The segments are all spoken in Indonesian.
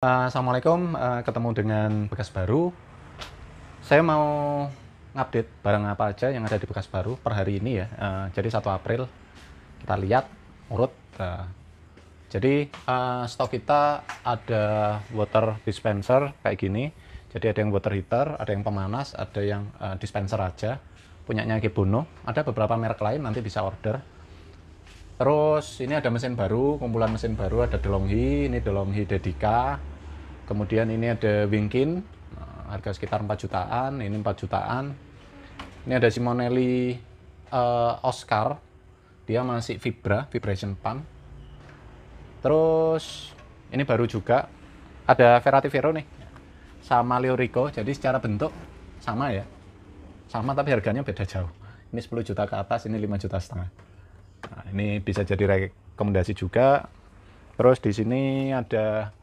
Uh, Assalamualaikum, uh, ketemu dengan bekas baru. Saya mau update barang apa aja yang ada di bekas baru per hari ini ya. Uh, jadi 1 April kita lihat urut. Uh, jadi uh, stok kita ada water dispenser kayak gini. Jadi ada yang water heater, ada yang pemanas, ada yang uh, dispenser aja. Punyanya Kibono. Ada beberapa merek lain nanti bisa order. Terus ini ada mesin baru, kumpulan mesin baru ada Delonghi, ini Delonghi Dedica, Kemudian ini ada Wingkin, eh, harga sekitar 4 jutaan, ini 4 jutaan. Ini ada Simonelli uh, Oscar, dia masih Vibra, Vibration Pan. Terus ini baru juga ada Ferrati Vero nih, sama Leo Rico, jadi secara bentuk sama ya. Sama tapi harganya beda jauh. Ini 10 juta ke atas, ini 5 juta setengah. Nah, ini bisa jadi rekomendasi juga. Terus di sini ada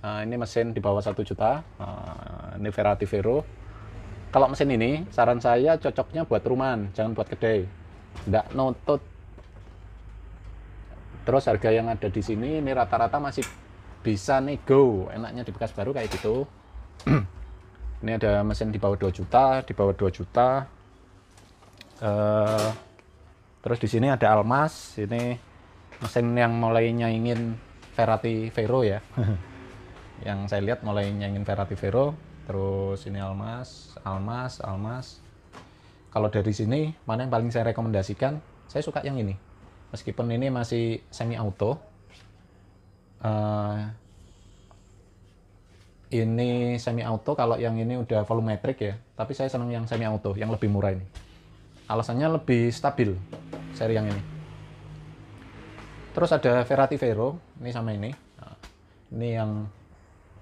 Uh, ini mesin di bawah 1 juta, uh, Ferrari Vero. Kalau mesin ini, saran saya cocoknya buat rumahan, jangan buat kedai. tidak notut. Terus harga yang ada di sini, ini rata-rata masih bisa nego. Enaknya di bekas baru kayak gitu. ini ada mesin di bawah 2 juta, di bawah 2 juta. Uh, terus di sini ada Almas, ini mesin yang mulainya ingin Ferrari Vero ya. yang saya lihat mulai nyanyiin Ferrati Vero, terus ini Almas, Almas, Almas. Kalau dari sini mana yang paling saya rekomendasikan? Saya suka yang ini. Meskipun ini masih semi auto. Uh, eh, ini semi auto kalau yang ini udah volumetric ya tapi saya senang yang semi auto yang lebih murah ini alasannya lebih stabil seri yang ini terus ada Ferrati Vero ini sama ini nah, ini yang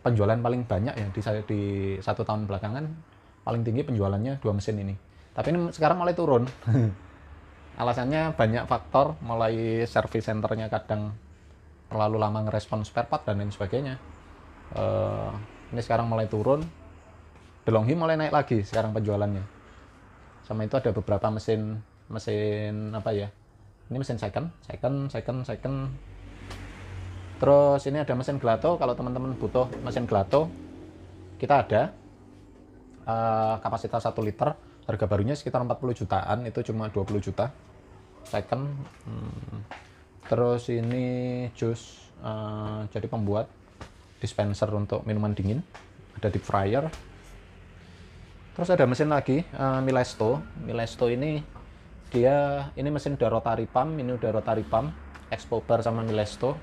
penjualan paling banyak ya di, di satu tahun belakangan paling tinggi penjualannya dua mesin ini. Tapi ini sekarang mulai turun. Alasannya banyak faktor, mulai service centernya kadang terlalu lama ngerespon spare part dan lain sebagainya. Uh, ini sekarang mulai turun. Delonghi mulai naik lagi sekarang penjualannya. Sama itu ada beberapa mesin mesin apa ya? Ini mesin second, second, second, second Terus ini ada mesin gelato, kalau teman-teman butuh mesin gelato, kita ada uh, kapasitas 1 liter, harga barunya sekitar 40 jutaan, itu cuma 20 juta. Second, hmm. terus ini jus, uh, jadi pembuat dispenser untuk minuman dingin, ada deep fryer. Terus ada mesin lagi, uh, Milesto. Milesto ini dia ini mesin udah rotary pump, ini udah rotary pump, Expo bar sama Milesto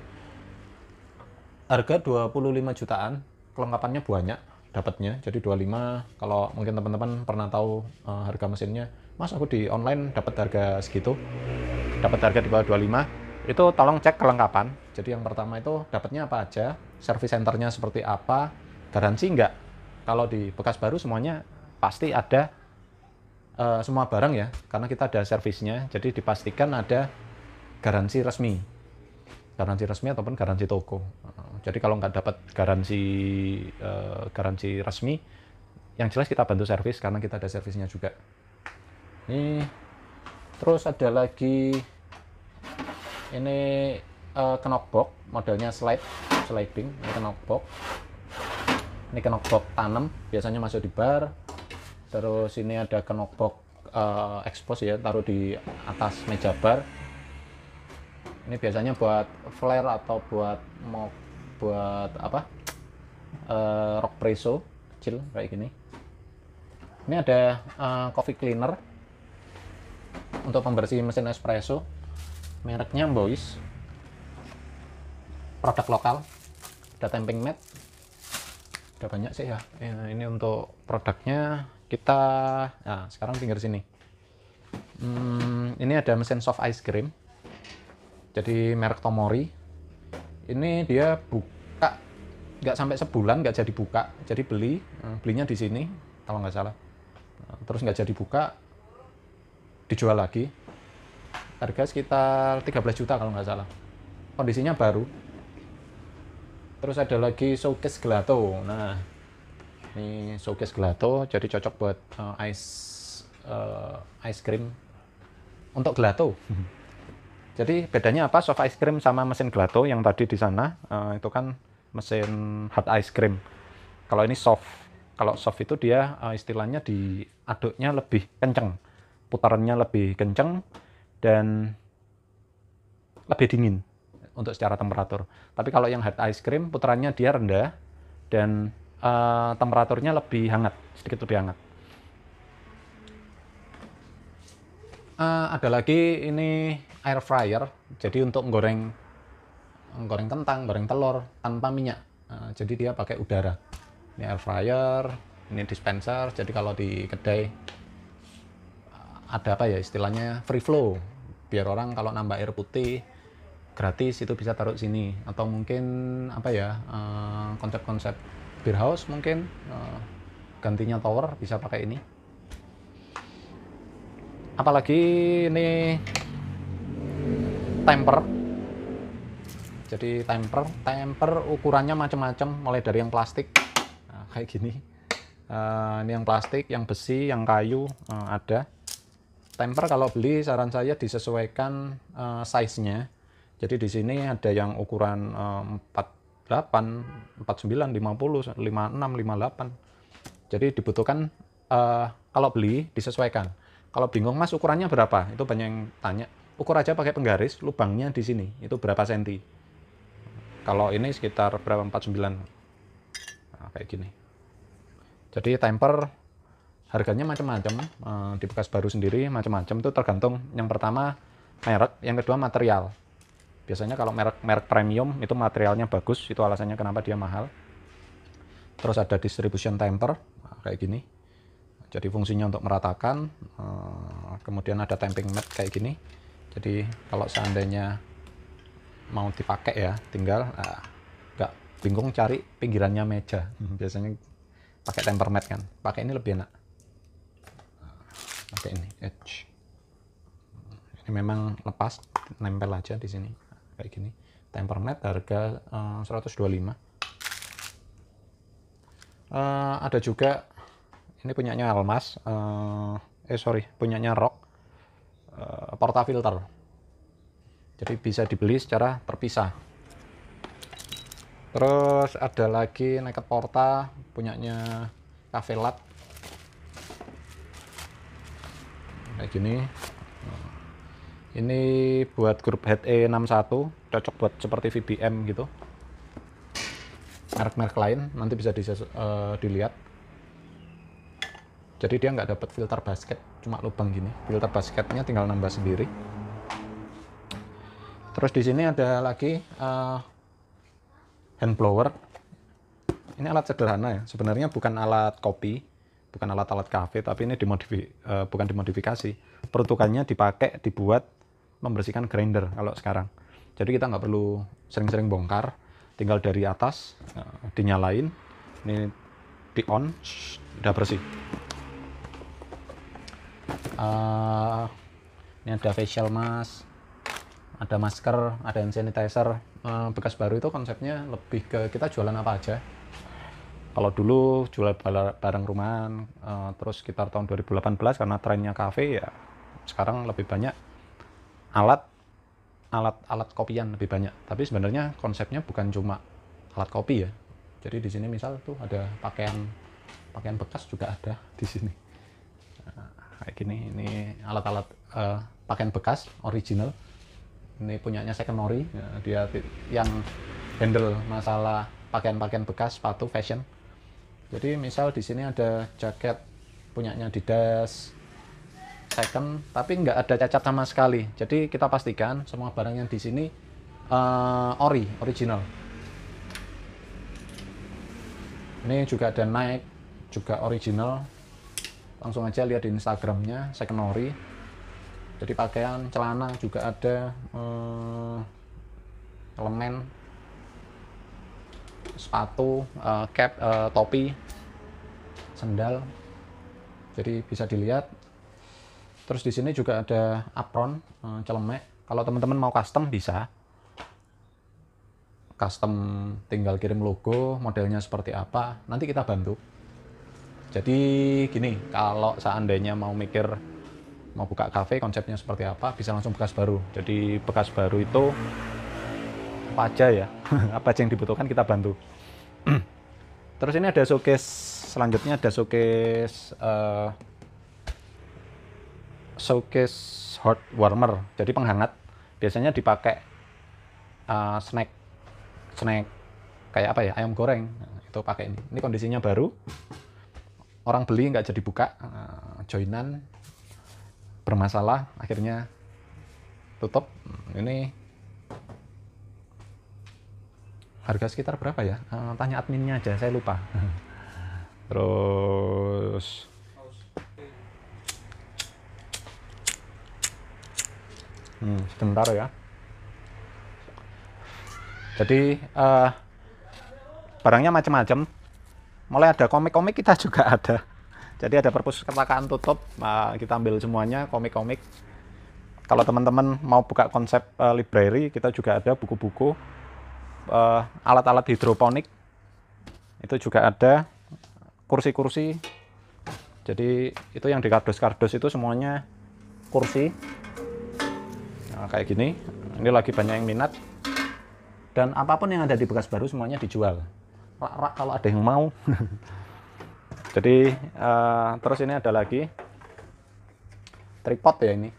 harga 25 jutaan kelengkapannya banyak dapatnya jadi 25 kalau mungkin teman-teman pernah tahu uh, harga mesinnya mas aku di online dapat harga segitu dapat harga di bawah 25 itu tolong cek kelengkapan jadi yang pertama itu dapatnya apa aja service centernya seperti apa garansi enggak kalau di bekas baru semuanya pasti ada uh, semua barang ya karena kita ada servisnya jadi dipastikan ada garansi resmi garansi resmi ataupun garansi toko. Jadi kalau nggak dapat garansi eh, garansi resmi, yang jelas kita bantu servis karena kita ada servisnya juga. Ini terus ada lagi ini uh, eh, kenokbok modelnya slide sliding ini kenokbok ini kenokbok tanam biasanya masuk di bar terus ini ada kenokbok uh, eh, expose ya taruh di atas meja bar ini biasanya buat flare atau buat mau buat apa uh, rock preso kecil kayak gini ini ada uh, coffee cleaner untuk pembersih mesin espresso mereknya Boys produk lokal ada temping mat ada banyak sih ya. ya ini untuk produknya kita nah sekarang pinggir sini hmm, ini ada mesin soft ice cream jadi merek Tomori ini dia buka nggak sampai sebulan nggak jadi buka jadi beli eh, belinya di sini kalau nggak salah nah, terus nggak jadi buka dijual lagi harga sekitar 13 juta kalau nggak salah kondisinya baru terus ada lagi showcase gelato nah ini showcase gelato jadi cocok buat uh, ice uh, ice cream untuk gelato Jadi bedanya apa soft ice cream sama mesin gelato yang tadi di sana uh, itu kan mesin hard ice cream. Kalau ini soft. Kalau soft itu dia uh, istilahnya diaduknya lebih kenceng, putarannya lebih kenceng dan lebih dingin untuk secara temperatur. Tapi kalau yang hard ice cream putarannya dia rendah dan uh, temperaturnya lebih hangat, sedikit lebih hangat. uh, ada lagi ini air fryer jadi untuk menggoreng menggoreng kentang goreng telur tanpa minyak uh, jadi dia pakai udara ini air fryer ini dispenser jadi kalau di kedai eh, ada apa ya istilahnya free flow biar orang kalau nambah air putih gratis itu bisa taruh sini atau mungkin apa ya konsep-konsep uh, beer house mungkin gantinya tower bisa pakai ini apalagi ini temper jadi temper temper ukurannya macam-macam mulai dari yang plastik nah, kayak gini uh, ini yang plastik yang besi yang kayu uh, ada temper kalau beli saran saya disesuaikan uh, size-nya jadi di sini ada yang ukuran uh, 48 49 50 56 58 jadi dibutuhkan uh, kalau beli disesuaikan kalau bingung mas ukurannya berapa? Itu banyak yang tanya. Ukur aja pakai penggaris, lubangnya di sini. Itu berapa senti? Kalau ini sekitar berapa? 49. Nah, kayak gini. Jadi temper harganya macam-macam. Eh, di bekas baru sendiri macam-macam. Itu tergantung yang pertama merek, yang kedua material. Biasanya kalau merek merek premium itu materialnya bagus, itu alasannya kenapa dia mahal. Terus ada distribution temper nah, kayak gini jadi fungsinya untuk meratakan eh, kemudian ada tamping mat kayak gini jadi kalau seandainya mau dipakai ya tinggal ah, nggak bingung cari pinggirannya meja biasanya pakai temper mat kan pakai ini lebih enak ah, pakai ini edge ini memang lepas nempel aja di sini kayak gini temper mat harga 125 eh, uh, eh, ada juga ini punyanya Almas, uh, eh sorry punyanya Rock uh, Porta Filter jadi bisa dibeli secara terpisah terus ada lagi Naked Porta punyanya Cafe Lat kayak gini ini buat grup head E61 cocok buat seperti VBM gitu merek-merek lain nanti bisa uh, dilihat jadi dia nggak dapat filter basket cuma lubang gini filter basketnya tinggal nambah sendiri terus di sini ada lagi uh, hand blower ini alat sederhana ya sebenarnya bukan alat kopi bukan alat-alat kafe tapi ini dimodifi uh, bukan dimodifikasi peruntukannya dipakai dibuat membersihkan grinder kalau sekarang jadi kita nggak perlu sering-sering bongkar tinggal dari atas uh, dinyalain ini di on shh, udah bersih uh, ini ada facial mask ada masker ada hand sanitizer uh, bekas baru itu konsepnya lebih ke kita jualan apa aja kalau dulu jual barang rumahan uh, terus sekitar tahun 2018 karena trennya kafe ya sekarang lebih banyak alat alat alat kopian lebih banyak tapi sebenarnya konsepnya bukan cuma alat kopi ya jadi di sini misal tuh ada pakaian pakaian bekas juga ada di sini nah, kayak gini ini alat-alat uh, pakaian bekas original ini punyanya second ori ya, dia yang handle masalah pakaian-pakaian bekas sepatu fashion jadi misal di sini ada jaket punyanya Adidas second tapi nggak ada cacat sama sekali jadi kita pastikan semua barang yang di sini uh, ori original ini juga ada Nike juga original langsung aja lihat di Instagramnya Sekenori jadi pakaian celana juga ada eh, elemen sepatu eh, cap eh, topi sendal jadi bisa dilihat terus di sini juga ada apron eh, celemek kalau teman-teman mau custom bisa custom tinggal kirim logo modelnya seperti apa nanti kita bantu jadi gini, kalau seandainya mau mikir mau buka kafe konsepnya seperti apa, bisa langsung bekas baru. Jadi bekas baru itu apa aja ya, apa aja yang dibutuhkan kita bantu. Terus ini ada showcase selanjutnya ada showcase uh, showcase hot warmer, jadi penghangat. Biasanya dipakai uh, snack snack kayak apa ya ayam goreng nah, itu pakai ini. Ini kondisinya baru orang beli nggak jadi buka eh, joinan bermasalah akhirnya tutup ini harga sekitar berapa ya eh, tanya adminnya aja saya lupa terus hmm, sebentar ya jadi uh, barangnya macam-macam mulai ada komik-komik kita juga ada jadi ada perpustakaan tutup uh, kita ambil semuanya komik-komik kalau teman-teman mau buka konsep uh, library kita juga ada buku-buku uh, alat-alat hidroponik itu juga ada kursi-kursi jadi itu yang di kardus-kardus itu semuanya kursi nah, kayak gini ini lagi banyak yang minat dan apapun yang ada di bekas baru semuanya dijual rak-rak kalau ada yang mau jadi uh, terus ini ada lagi tripod ya ini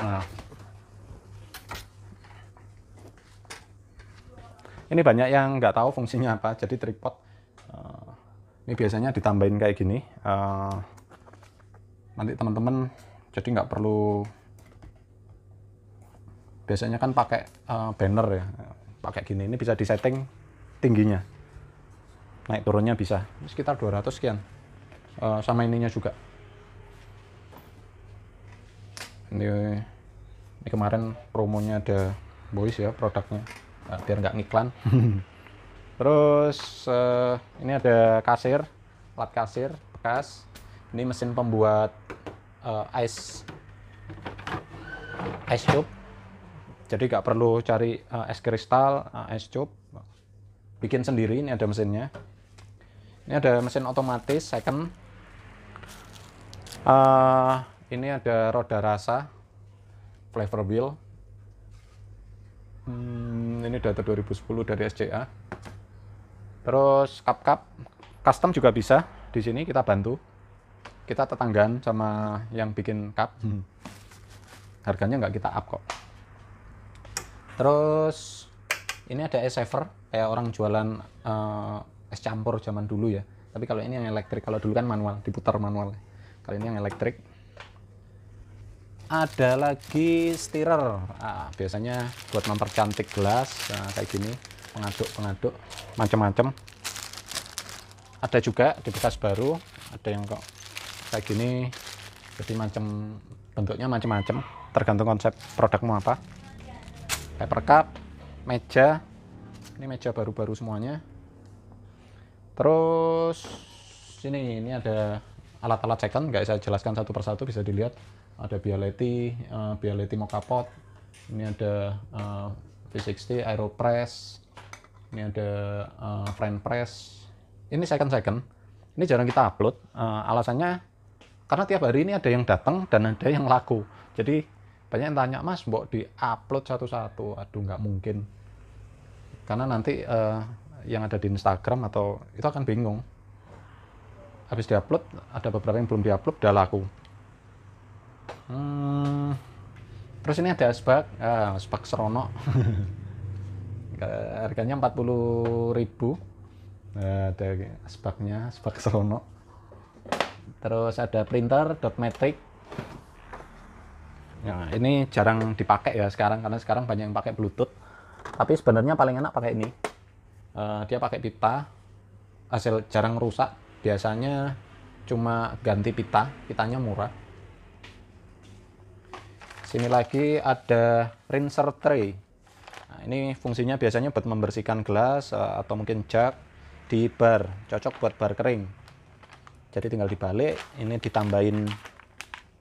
nah. ini banyak yang nggak tahu fungsinya apa jadi tripod eh, ini biasanya ditambahin kayak gini uh, nanti teman-teman jadi nggak perlu biasanya kan pakai uh, banner ya pakai gini ini bisa disetting tingginya naik turunnya bisa sekitar 200 sekian uh, sama ininya juga ini, ini kemarin promonya ada boys ya produknya nah, biar nggak ngiklan terus uh, ini ada kasir plat kasir bekas ini mesin pembuat uh, ice ice cube jadi nggak perlu cari uh, es kristal uh, ice cube bikin sendiri ini ada mesinnya ini ada mesin otomatis second uh, ini ada roda rasa flavor wheel hmm, ini data 2010 dari SCA terus cup cup custom juga bisa di sini kita bantu kita tetanggaan sama yang bikin cup hmm. harganya nggak kita up kok terus ini ada es saver kayak orang jualan uh, es campur zaman dulu ya tapi kalau ini yang elektrik kalau dulu kan manual diputar manual kalau ini yang elektrik ada lagi stirrer ah, biasanya buat mempercantik gelas nah, kayak gini pengaduk pengaduk macam-macam ada juga di bekas baru ada yang kok kayak gini jadi macam bentuknya macam-macam tergantung konsep produkmu apa paper cup meja ini meja baru-baru semuanya terus sini ini ada alat-alat second nggak saya jelaskan satu persatu bisa dilihat ada Bialetti, uh, Bialetti Mokapot ini ada uh, eh, V60 Aeropress ini ada uh, eh, Frame Press ini second second ini jarang kita upload uh, alasannya karena tiap hari ini ada yang datang dan ada yang laku. Jadi banyak yang tanya, Mas, mbok di-upload satu-satu. Aduh, nggak mungkin. Karena nanti uh, yang ada di Instagram atau itu akan bingung. Habis diupload, ada beberapa yang belum diupload, udah laku. Hmm, terus ini ada asbak, ah, serono. Harganya 40.000 ribu. Nah, ada asbaknya, asbak serono terus ada printer dot metric nah ya, ini jarang dipakai ya sekarang karena sekarang banyak yang pakai bluetooth tapi sebenarnya paling enak pakai ini uh, dia pakai pita hasil jarang rusak biasanya cuma ganti pita pitanya murah sini lagi ada rinser tray nah, ini fungsinya biasanya buat membersihkan gelas eh, atau mungkin jug di bar cocok buat bar kering jadi tinggal dibalik ini ditambahin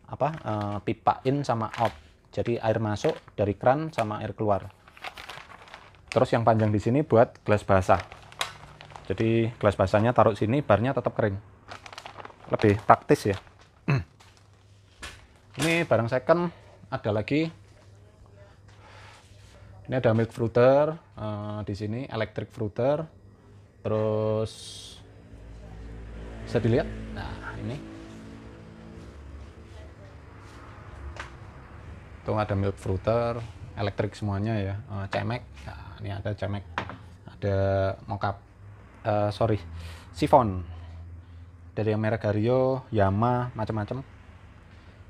apa uh, pipain sama out jadi air masuk dari kran sama air keluar terus yang panjang di sini buat gelas basah jadi gelas basahnya taruh sini barnya tetap kering lebih praktis ya ini barang second ada lagi ini ada milk fruiter uh, di sini electric fruiter terus bisa dilihat nah ini itu ada milk fruiter elektrik semuanya ya uh, cemek nah, ini ada cemek ada mokap uh, eh, sorry sifon dari yang merek hario Yama, macam-macam.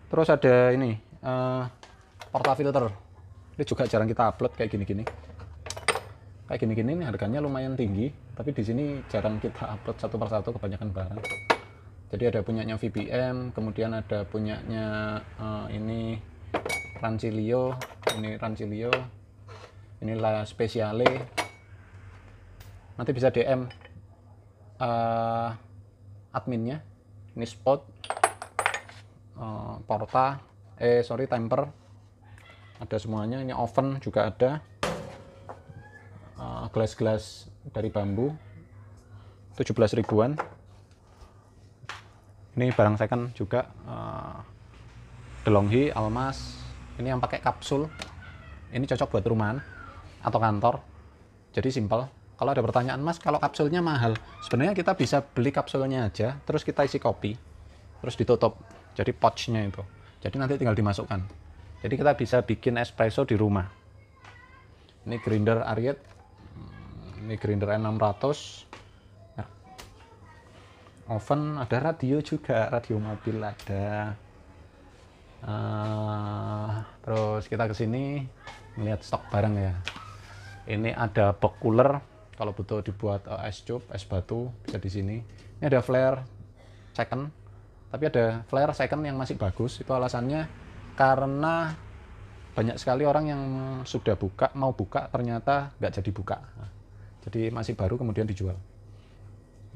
Terus ada ini uh, eh, porta filter. Ini juga jarang kita upload kayak gini-gini kayak gini-gini ini harganya lumayan tinggi tapi di sini jarang kita upload satu persatu kebanyakan barang jadi ada punyanya VPN kemudian ada punyanya uh, ini Rancilio ini Rancilio inilah La Speciale nanti bisa DM uh, eh, adminnya ini spot uh, porta eh sorry temper ada semuanya ini oven juga ada gelas-gelas dari bambu 17 ribuan ini barang second kan juga uh, delonghi almas ini yang pakai kapsul ini cocok buat rumahan atau kantor jadi simpel kalau ada pertanyaan mas kalau kapsulnya mahal sebenarnya kita bisa beli kapsulnya aja terus kita isi kopi terus ditutup jadi pouchnya itu jadi nanti tinggal dimasukkan jadi kita bisa bikin espresso di rumah ini grinder Ariet ini grinder N600 ya. oven ada radio juga radio mobil ada uh, terus kita kesini melihat stok barang ya ini ada box cooler kalau butuh dibuat uh, es cup es batu bisa di sini ini ada flare second tapi ada flare second yang masih bagus itu alasannya karena banyak sekali orang yang sudah buka mau buka ternyata nggak jadi buka jadi masih baru kemudian dijual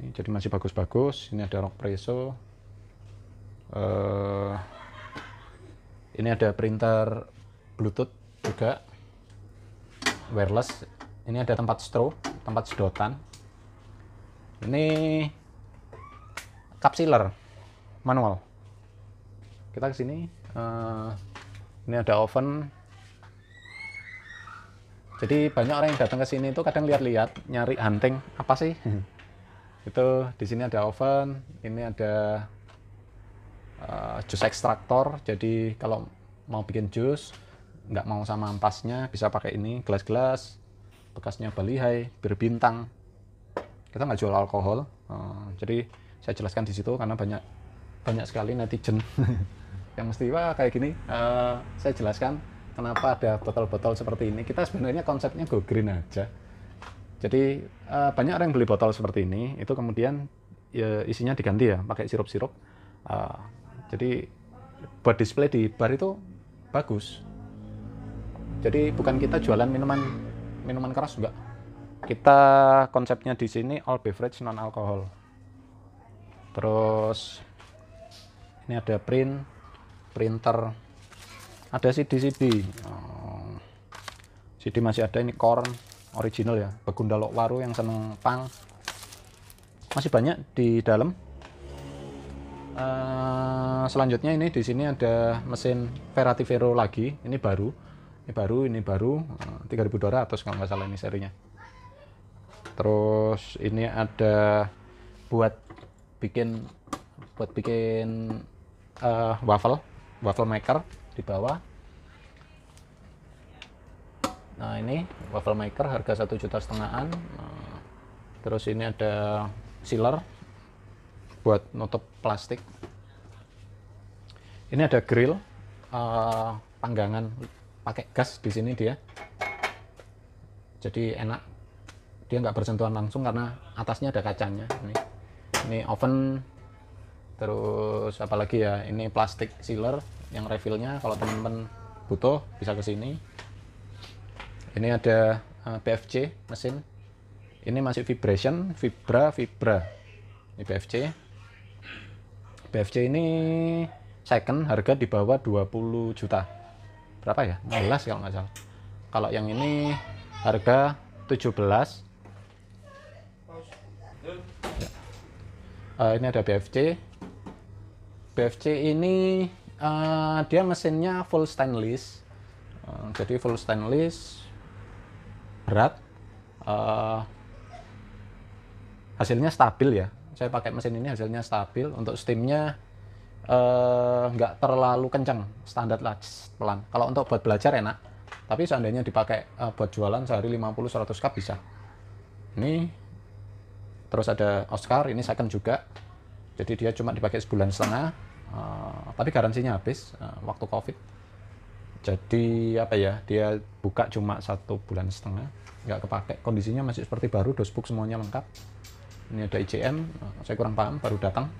ini jadi masih bagus-bagus ini ada rock preso uh, ini ada printer bluetooth juga wireless ini ada tempat straw tempat sedotan ini cup sealer manual kita kesini uh, eh, ini ada oven jadi banyak orang yang datang ke sini itu kadang lihat-lihat, nyari hunting apa sih? Hmm. itu di sini ada oven, ini ada uh, jus ekstraktor. Jadi kalau mau bikin jus, nggak mau sama ampasnya, bisa pakai ini gelas-gelas bekasnya Balihai, bir bintang. Kita nggak jual alkohol, uh, jadi saya jelaskan di situ karena banyak banyak sekali netizen yang mesti wah kayak gini. Uh, saya jelaskan kenapa ada botol-botol seperti ini. Kita sebenarnya konsepnya go green aja. Jadi uh, banyak orang yang beli botol seperti ini, itu kemudian ya, isinya diganti ya, pakai sirup-sirup. Uh, jadi buat display di bar itu bagus. Jadi bukan kita jualan minuman minuman keras juga. Kita konsepnya di sini all beverage non alkohol. Terus ini ada print, printer, ada CD-CD CD oh. masih ada ini Korn original ya Begundalok Waru yang seneng pang masih banyak di dalam uh, selanjutnya ini di sini ada mesin Ferrati Vero lagi ini baru ini baru ini baru uh, eh, 3200 kalau nggak salah ini serinya terus ini ada buat bikin buat bikin uh, waffle waffle maker di bawah nah ini waffle maker harga satu juta setengahan nah, terus ini ada sealer buat nutup plastik ini ada grill uh, panggangan pakai gas di sini dia jadi enak dia nggak bersentuhan langsung karena atasnya ada kacanya ini ini oven terus apalagi ya ini plastik sealer yang refillnya kalau teman-teman butuh bisa ke sini ini ada uh, mesin ini masih vibration vibra vibra ini PFC PFC ini second harga di bawah 20 juta berapa ya 16 kalau nggak salah kalau yang ini harga 17 ya. uh, ini ada BFC BFC ini uh, dia mesinnya full stainless uh, jadi full stainless berat uh, hasilnya stabil ya saya pakai mesin ini hasilnya stabil untuk steamnya nggak terlalu kencang standar lah pelan kalau untuk buat belajar enak tapi seandainya dipakai uh, buat jualan sehari 50-100 cup bisa ini terus ada Oscar ini second juga jadi dia cuma dipakai sebulan setengah Ah, tapi garansinya habis uh, waktu covid jadi apa ya dia buka cuma satu bulan setengah nggak kepake kondisinya masih seperti baru dosbook semuanya lengkap ini ada ICM uh, ah, saya kurang paham baru datang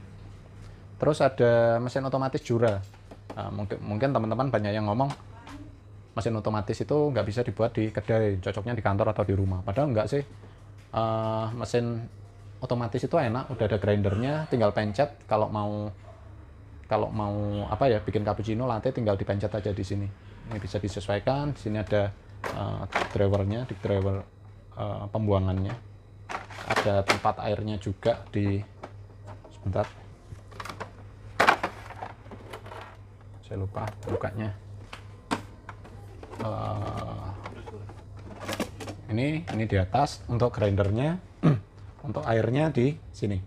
terus ada mesin otomatis Jura uh, mungkin mungkin teman-teman banyak yang ngomong mesin otomatis itu nggak bisa dibuat di kedai cocoknya di kantor atau di rumah padahal nggak sih uh, mesin otomatis itu enak udah ada grindernya tinggal pencet kalau mau kalau mau apa ya bikin cappuccino latte tinggal dipencet aja di sini. Ini bisa disesuaikan. Di sini ada uh, eh, drawernya, di driver uh, eh, pembuangannya. Ada tempat airnya juga di sebentar. Saya lupa bukanya. Uh, ini ini di atas untuk grindernya, untuk airnya di sini.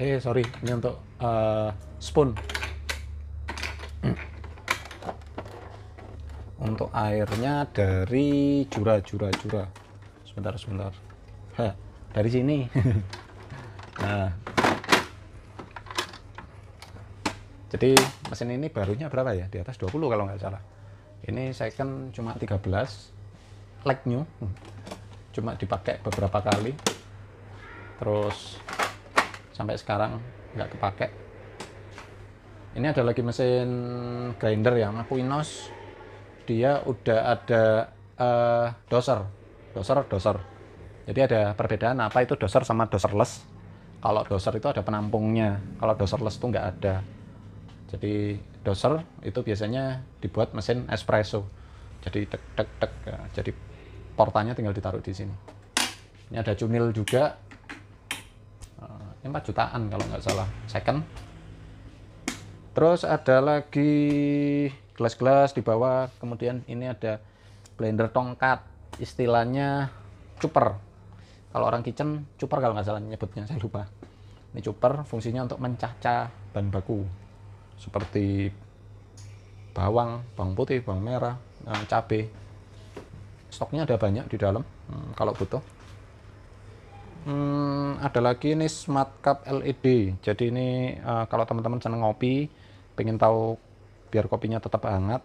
Eh hey, sorry, ini untuk uh, spoon hmm. untuk airnya dari jura jura jura sebentar sebentar dari sini nah jadi mesin ini barunya berapa ya di atas 20 kalau nggak salah ini second cuma 13 like new hmm. cuma dipakai beberapa kali terus sampai sekarang nggak kepake ini ada lagi mesin grinder ya Makuinos dia udah ada uh, doser doser doser jadi ada perbedaan apa itu doser sama doserless kalau doser itu ada penampungnya kalau doserless itu nggak ada jadi doser itu biasanya dibuat mesin espresso jadi tek tek tek jadi portanya tinggal ditaruh di sini ini ada cumil juga eh, ini 4 jutaan kalau nggak salah second terus ada lagi gelas-gelas di bawah kemudian ini ada blender tongkat istilahnya chopper. kalau orang kitchen chopper kalau nggak salah nyebutnya saya lupa ini chopper fungsinya untuk mencaca bahan baku seperti bawang bawang putih bawang merah eh, cabai stoknya ada banyak di dalam hmm, kalau butuh hmm, ada lagi ini smart cup LED jadi ini eh, kalau teman-teman senang ngopi pengen tahu biar kopinya tetap hangat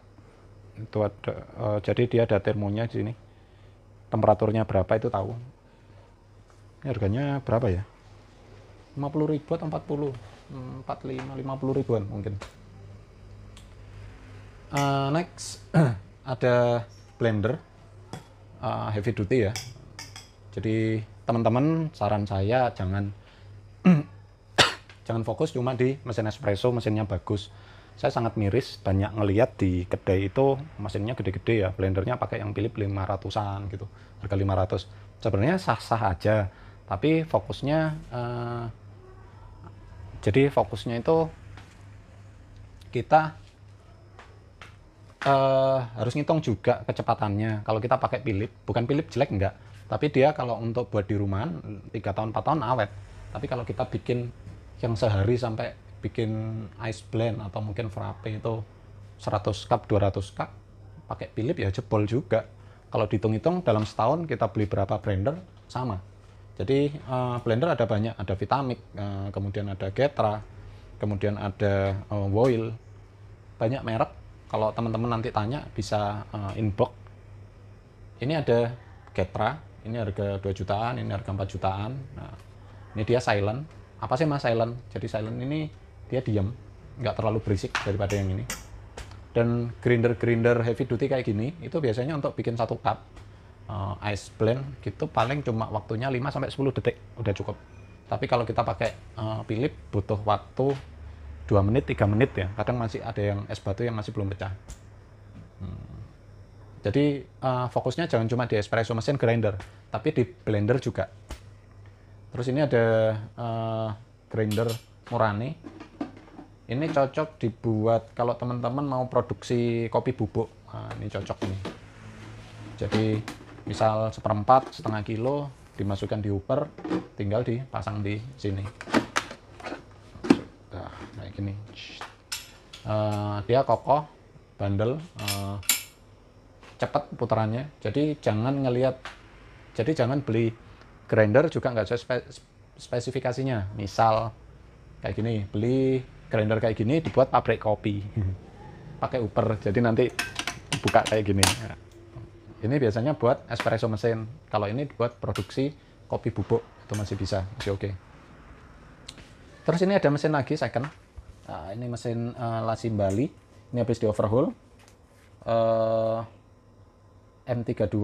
itu ada uh, jadi dia ada termonya di sini temperaturnya berapa itu tahu ini harganya berapa ya 50 ribu atau 40 45 50 ribuan mungkin uh, next ada blender uh, heavy duty ya jadi teman-teman saran saya jangan jangan fokus cuma di mesin espresso mesinnya bagus saya sangat miris banyak ngeliat di kedai itu mesinnya gede-gede ya blendernya pakai yang Philip 500-an gitu harga 500 sebenarnya sah-sah aja tapi fokusnya eh, jadi fokusnya itu kita eh, harus ngitung juga kecepatannya kalau kita pakai Philip bukan Philip jelek enggak tapi dia kalau untuk buat di rumah 3 tahun 4 tahun awet tapi kalau kita bikin yang sehari sampai bikin ice blend atau mungkin frappe itu 100 cup 200 cup pakai Philip ya jebol juga kalau dihitung-hitung dalam setahun kita beli berapa blender sama jadi uh, blender ada banyak ada Vitamix uh, kemudian ada Getra kemudian ada uh, Woil banyak merek kalau teman-teman nanti tanya bisa uh, inbox ini ada Getra ini harga 2 jutaan ini harga 4 jutaan nah, ini dia silent apa sih mas silent jadi silent ini dia diam nggak terlalu berisik daripada yang ini dan grinder grinder heavy duty kayak gini itu biasanya untuk bikin satu cup uh, ice blend gitu paling cuma waktunya 5 sampai 10 detik udah cukup tapi kalau kita pakai uh, eh, pilip butuh waktu 2 menit 3 menit ya kadang masih ada yang es batu yang masih belum pecah hmm. jadi uh, fokusnya jangan cuma di espresso machine grinder tapi di blender juga terus ini ada uh, grinder Murani ini cocok dibuat kalau teman-teman mau produksi kopi bubuk nah, ini cocok nih jadi misal seperempat setengah kilo dimasukkan di hopper tinggal dipasang di sini nah, kayak gini uh, dia kokoh bandel uh, eh, cepat putarannya jadi jangan ngelihat jadi jangan beli grinder juga nggak sesuai spesifikasinya misal kayak gini beli Grinder kayak gini dibuat pabrik kopi. Hmm. Pakai upper, Jadi nanti buka kayak gini. Ya. Ini biasanya buat espresso mesin. Kalau ini buat produksi kopi bubuk itu masih bisa, masih oke. Okay. Terus ini ada mesin lagi second. Nah, ini mesin uh, eh, Lasim Bali. Ini habis di overhaul. Uh, eh, M32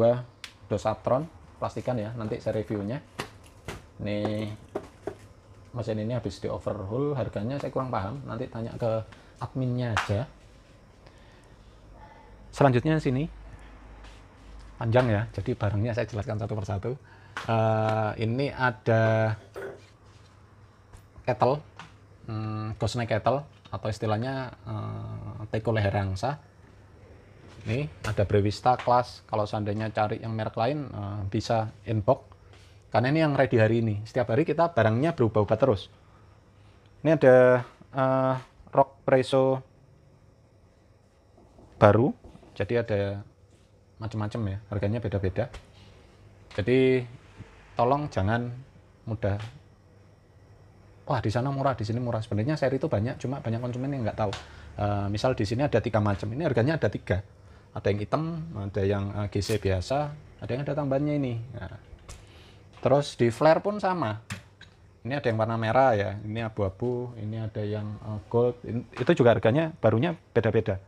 Dosatron plastikan ya, nanti saya reviewnya. Ini mesin ini habis di overhaul harganya saya kurang paham nanti tanya ke adminnya aja selanjutnya sini panjang ya jadi barangnya saya jelaskan satu persatu uh, ini ada kettle um, kettle atau istilahnya uh, teko leher angsa ini ada Brewista kelas kalau seandainya cari yang merek lain uh, bisa inbox karena ini yang ready hari ini. Setiap hari kita barangnya berubah-ubah terus. Ini ada uh, rock preso baru. Jadi ada macam-macam ya. Harganya beda-beda. Jadi tolong jangan mudah wah di sana murah di sini murah sebenarnya seri itu banyak cuma banyak konsumen yang nggak tahu uh, misal di sini ada tiga macam ini harganya ada tiga ada yang hitam ada yang eh, GC biasa ada yang ada tambahannya ini nah, Terus di flare pun sama. Ini ada yang warna merah ya, ini abu-abu, ini ada yang eh, gold. Itu juga harganya barunya beda-beda.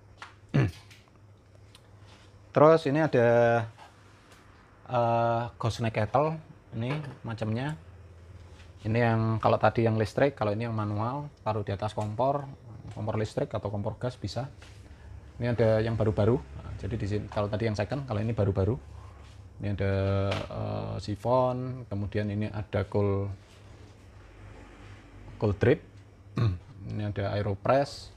Terus ini ada uh, eh, ghost neck kettle, ini macamnya. Ini yang kalau tadi yang listrik, kalau ini yang manual, taruh di atas kompor, kompor listrik atau kompor gas bisa. Ini ada yang baru-baru. Jadi di sini kalau tadi yang second, kalau ini baru-baru ini ada uh, sifon kemudian ini ada cold cold drip ini ada aeropress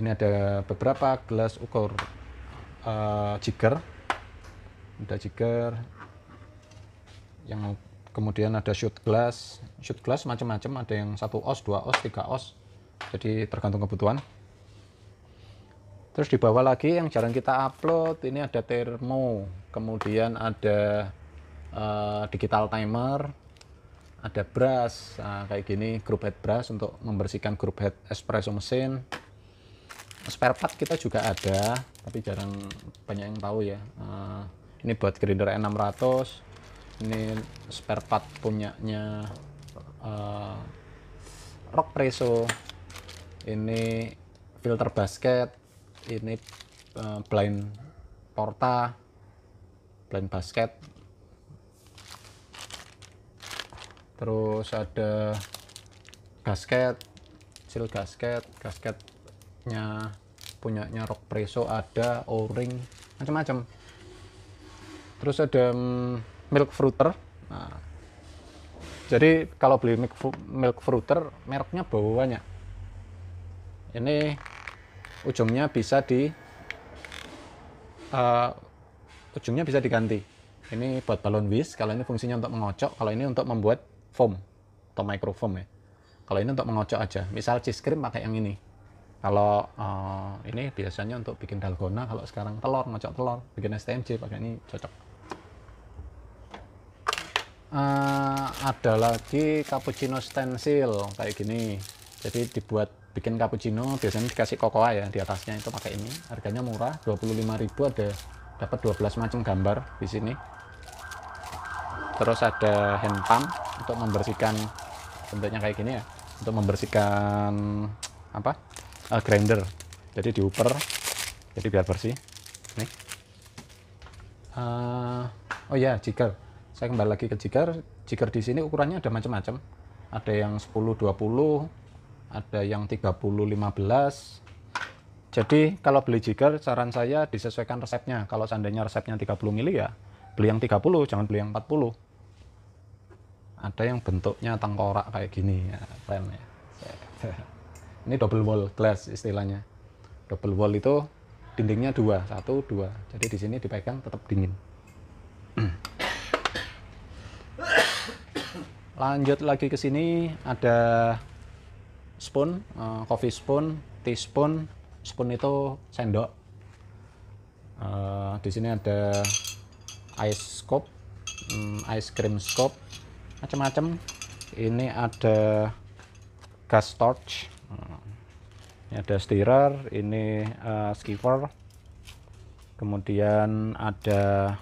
ini ada beberapa gelas ukur uh, eh, jigger ada jigger yang kemudian ada shoot glass shoot glass macam-macam ada yang satu os dua os tiga os jadi tergantung kebutuhan Terus di bawah lagi yang jarang kita upload ini ada termo, kemudian ada uh, digital timer, ada brush nah, kayak gini group head brush untuk membersihkan group head espresso mesin. Spare part kita juga ada, tapi jarang banyak yang tahu ya. Uh, ini buat grinder N600. Ini spare part punyanya uh, Rock Ini filter basket ini uh, blind porta blind basket terus ada gasket kecil gasket gasketnya punyanya rock preso ada o-ring macam-macam terus ada mm, milk fruiter nah, jadi kalau beli milk, fruter, fruiter mereknya banyak ini ujungnya bisa di uh, ujungnya bisa diganti. Ini buat balon whisk, kalau ini fungsinya untuk mengocok, kalau ini untuk membuat foam atau micro foam ya. Kalau ini untuk mengocok aja. Misal cheese cream pakai yang ini. Kalau uh, ini biasanya untuk bikin dalgona, kalau sekarang telur, ngocok telur, bikin STMJ pakai ini cocok. Uh, ada lagi cappuccino stencil kayak gini. Jadi dibuat bikin cappuccino biasanya dikasih kokoa ya di atasnya itu pakai ini harganya murah 25.000 ada dapat 12 macam gambar di sini terus ada hand pump untuk membersihkan bentuknya kayak gini ya untuk membersihkan apa uh, grinder jadi diuper jadi biar bersih nih eh, uh, oh ya jigger saya kembali lagi ke jigger jigger di sini ukurannya ada macam-macam ada yang 10 20 ada yang 30 15 jadi kalau beli jigger, saran saya disesuaikan resepnya kalau seandainya resepnya 30 mili ya beli yang 30 jangan beli yang 40 ada yang bentuknya tengkorak kayak gini ya, ya. ini double wall glass istilahnya double wall itu dindingnya dua satu dua jadi di sini dipegang tetap dingin lanjut lagi ke sini ada spoon, uh, coffee spoon, teaspoon, spoon itu sendok. Uh, di sini ada ice scoop, um, mm, ice cream scoop, macam-macam. Ini ada gas torch, uh, ini ada stirrer, ini uh, eh, skiver, kemudian ada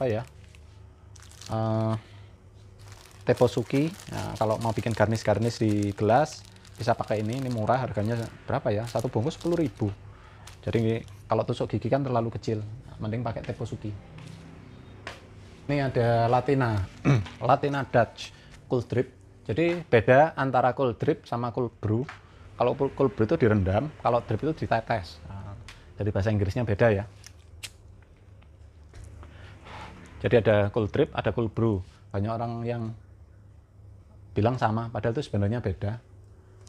apa ya? Uh, teposuki. Nah, kalau mau bikin garnish-garnish di gelas, bisa pakai ini ini murah harganya berapa ya satu bungkus 10.000 jadi kalau tusuk gigi kan terlalu kecil mending pakai teposuki ini ada latina latina Dutch cool drip jadi beda antara cool drip sama cool brew kalau cool brew itu direndam kalau drip itu ditetes nah, jadi bahasa Inggrisnya beda ya jadi ada cool drip ada cool brew banyak orang yang bilang sama padahal itu sebenarnya beda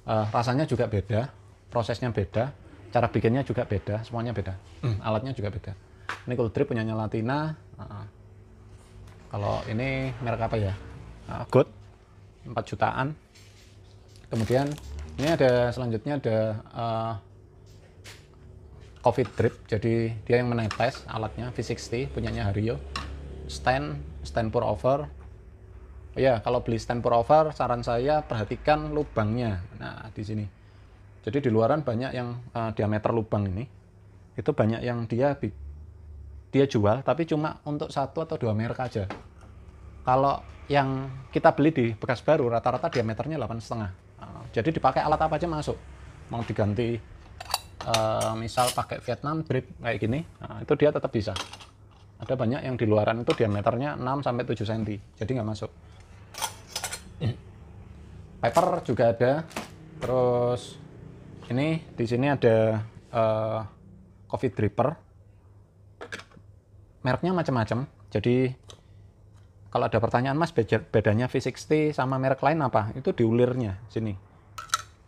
uh, rasanya juga beda, prosesnya beda, cara bikinnya juga beda, semuanya beda, hmm. alatnya juga beda. Ini cool trip punyanya Latina. Uh, kalau ini merek apa ya? Uh, Good, 4 jutaan. Kemudian ini ada selanjutnya ada uh, COVID drip, jadi dia yang menetes alatnya V60 punyanya Hario. Stand, stand pour over, Oh ya, kalau beli stand pour over, saran saya perhatikan lubangnya. Nah, di sini. Jadi di luaran banyak yang uh, diameter lubang ini. Itu banyak yang dia dia jual tapi cuma untuk satu atau dua merek aja. Kalau yang kita beli di bekas baru rata-rata diameternya 8,5. Nah, jadi dipakai alat apa aja masuk. Mau diganti uh, misal pakai Vietnam drip kayak gini, nah, itu dia tetap bisa. Ada banyak yang di luaran itu diameternya 6 sampai 7 cm. Jadi nggak masuk paper juga ada terus ini di sini ada uh, coffee dripper mereknya macam-macam jadi kalau ada pertanyaan mas bedanya V60 sama merek lain apa itu diulirnya sini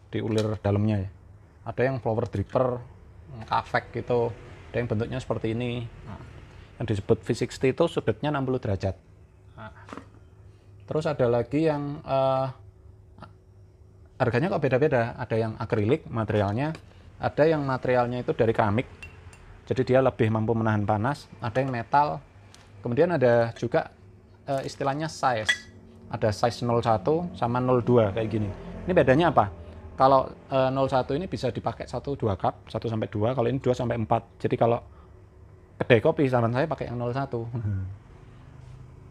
diulir dalamnya ya ada yang flower dripper kafek gitu ada yang bentuknya seperti ini nah, yang disebut V60 itu sudutnya 60 derajat ah. Terus ada lagi yang uh, harganya kok beda-beda. Ada yang akrilik materialnya, ada yang materialnya itu dari keramik. Jadi dia lebih mampu menahan panas, ada yang metal. Kemudian ada juga uh, istilahnya size. Ada size 01 sama 02 kayak gini. Ini bedanya apa? Kalau uh, eh, 01 ini bisa dipakai 1 2 cup, 1 sampai 2. Kalau ini 2 sampai 4. Jadi kalau kedai kopi saran saya pakai yang 01. Hmm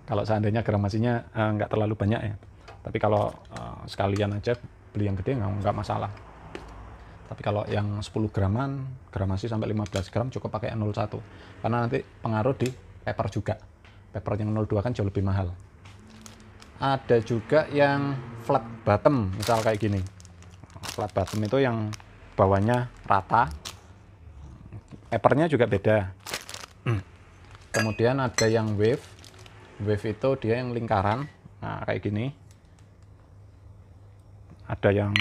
kalau seandainya gramasinya uh, eh, nggak terlalu banyak ya. Tapi kalau uh, sekalian aja beli yang gede nggak, nggak masalah. Tapi kalau yang 10 graman, gramasi sampai 15 gram cukup pakai 01. Karena nanti pengaruh di paper juga. Paper yang 02 kan jauh lebih mahal. Ada juga yang flat bottom, misal kayak gini. Flat bottom itu yang bawahnya rata. Papernya juga beda. Kemudian ada yang wave wave itu dia yang lingkaran nah kayak gini ada yang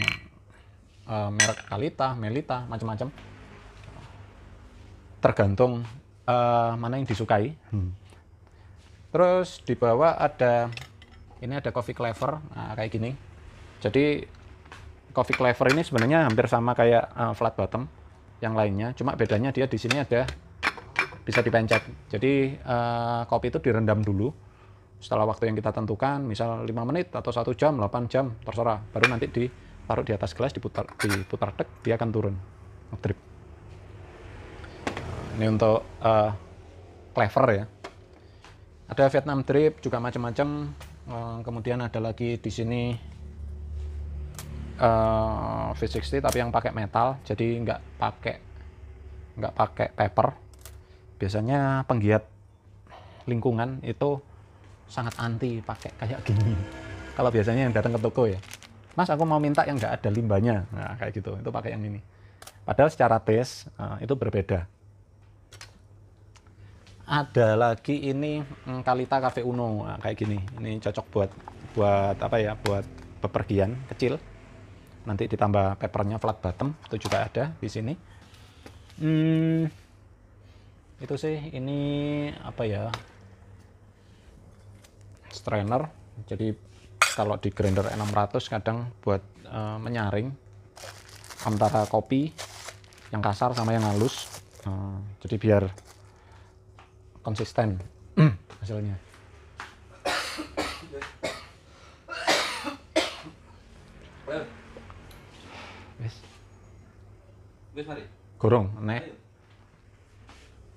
uh, merek Kalita, Melita, macam-macam tergantung uh, mana yang disukai hmm. terus di bawah ada ini ada coffee clever nah, kayak gini jadi coffee clever ini sebenarnya hampir sama kayak uh, flat bottom yang lainnya cuma bedanya dia di sini ada bisa dipencet jadi uh, kopi itu direndam dulu setelah waktu yang kita tentukan, misal 5 menit atau satu jam, 8 jam, terserah. Baru nanti ditaruh di atas gelas, diputar, diputar tek, dia akan turun. Drip. Nah, ini untuk uh, clever ya. Ada Vietnam drip juga macam-macam. Uh, kemudian ada lagi di sini uh, eh, V60 tapi yang pakai metal, jadi nggak pakai nggak pakai paper. Biasanya penggiat lingkungan itu sangat anti pakai kayak gini. Kalau biasanya yang datang ke toko ya, Mas aku mau minta yang nggak ada limbahnya, nah, kayak gitu, itu pakai yang ini. Padahal secara tes uh, eh, itu berbeda. Ada lagi ini mm, Kalita Cafe Uno nah, kayak gini. Ini cocok buat buat apa ya? Buat bepergian kecil. Nanti ditambah papernya flat bottom itu juga ada di sini. Hmm, itu sih ini apa ya? strainer jadi kalau di grinder 600 kadang buat e, menyaring antara kopi yang kasar sama yang halus e, jadi biar konsisten hasilnya Wis. Wis mari. Gorong, nek.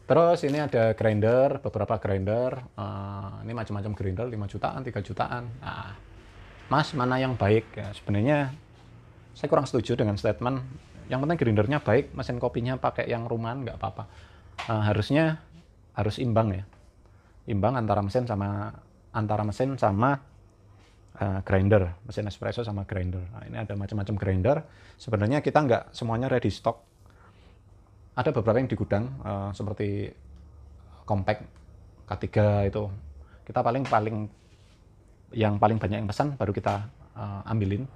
Terus ini ada grinder, beberapa grinder. Uh, ini macam-macam grinder, 5 jutaan, 3 jutaan. Nah, mas, mana yang baik? Ya, sebenarnya saya kurang setuju dengan statement. Yang penting grindernya baik, mesin kopinya pakai yang rumahan, nggak apa-apa. Uh, harusnya harus imbang ya. Imbang antara mesin sama antara mesin sama uh, grinder, mesin espresso sama grinder. Nah, ini ada macam-macam grinder. Sebenarnya kita nggak semuanya ready stock ada beberapa yang di gudang uh, seperti compact K3 itu kita paling paling yang paling banyak yang pesan baru kita uh, ambilin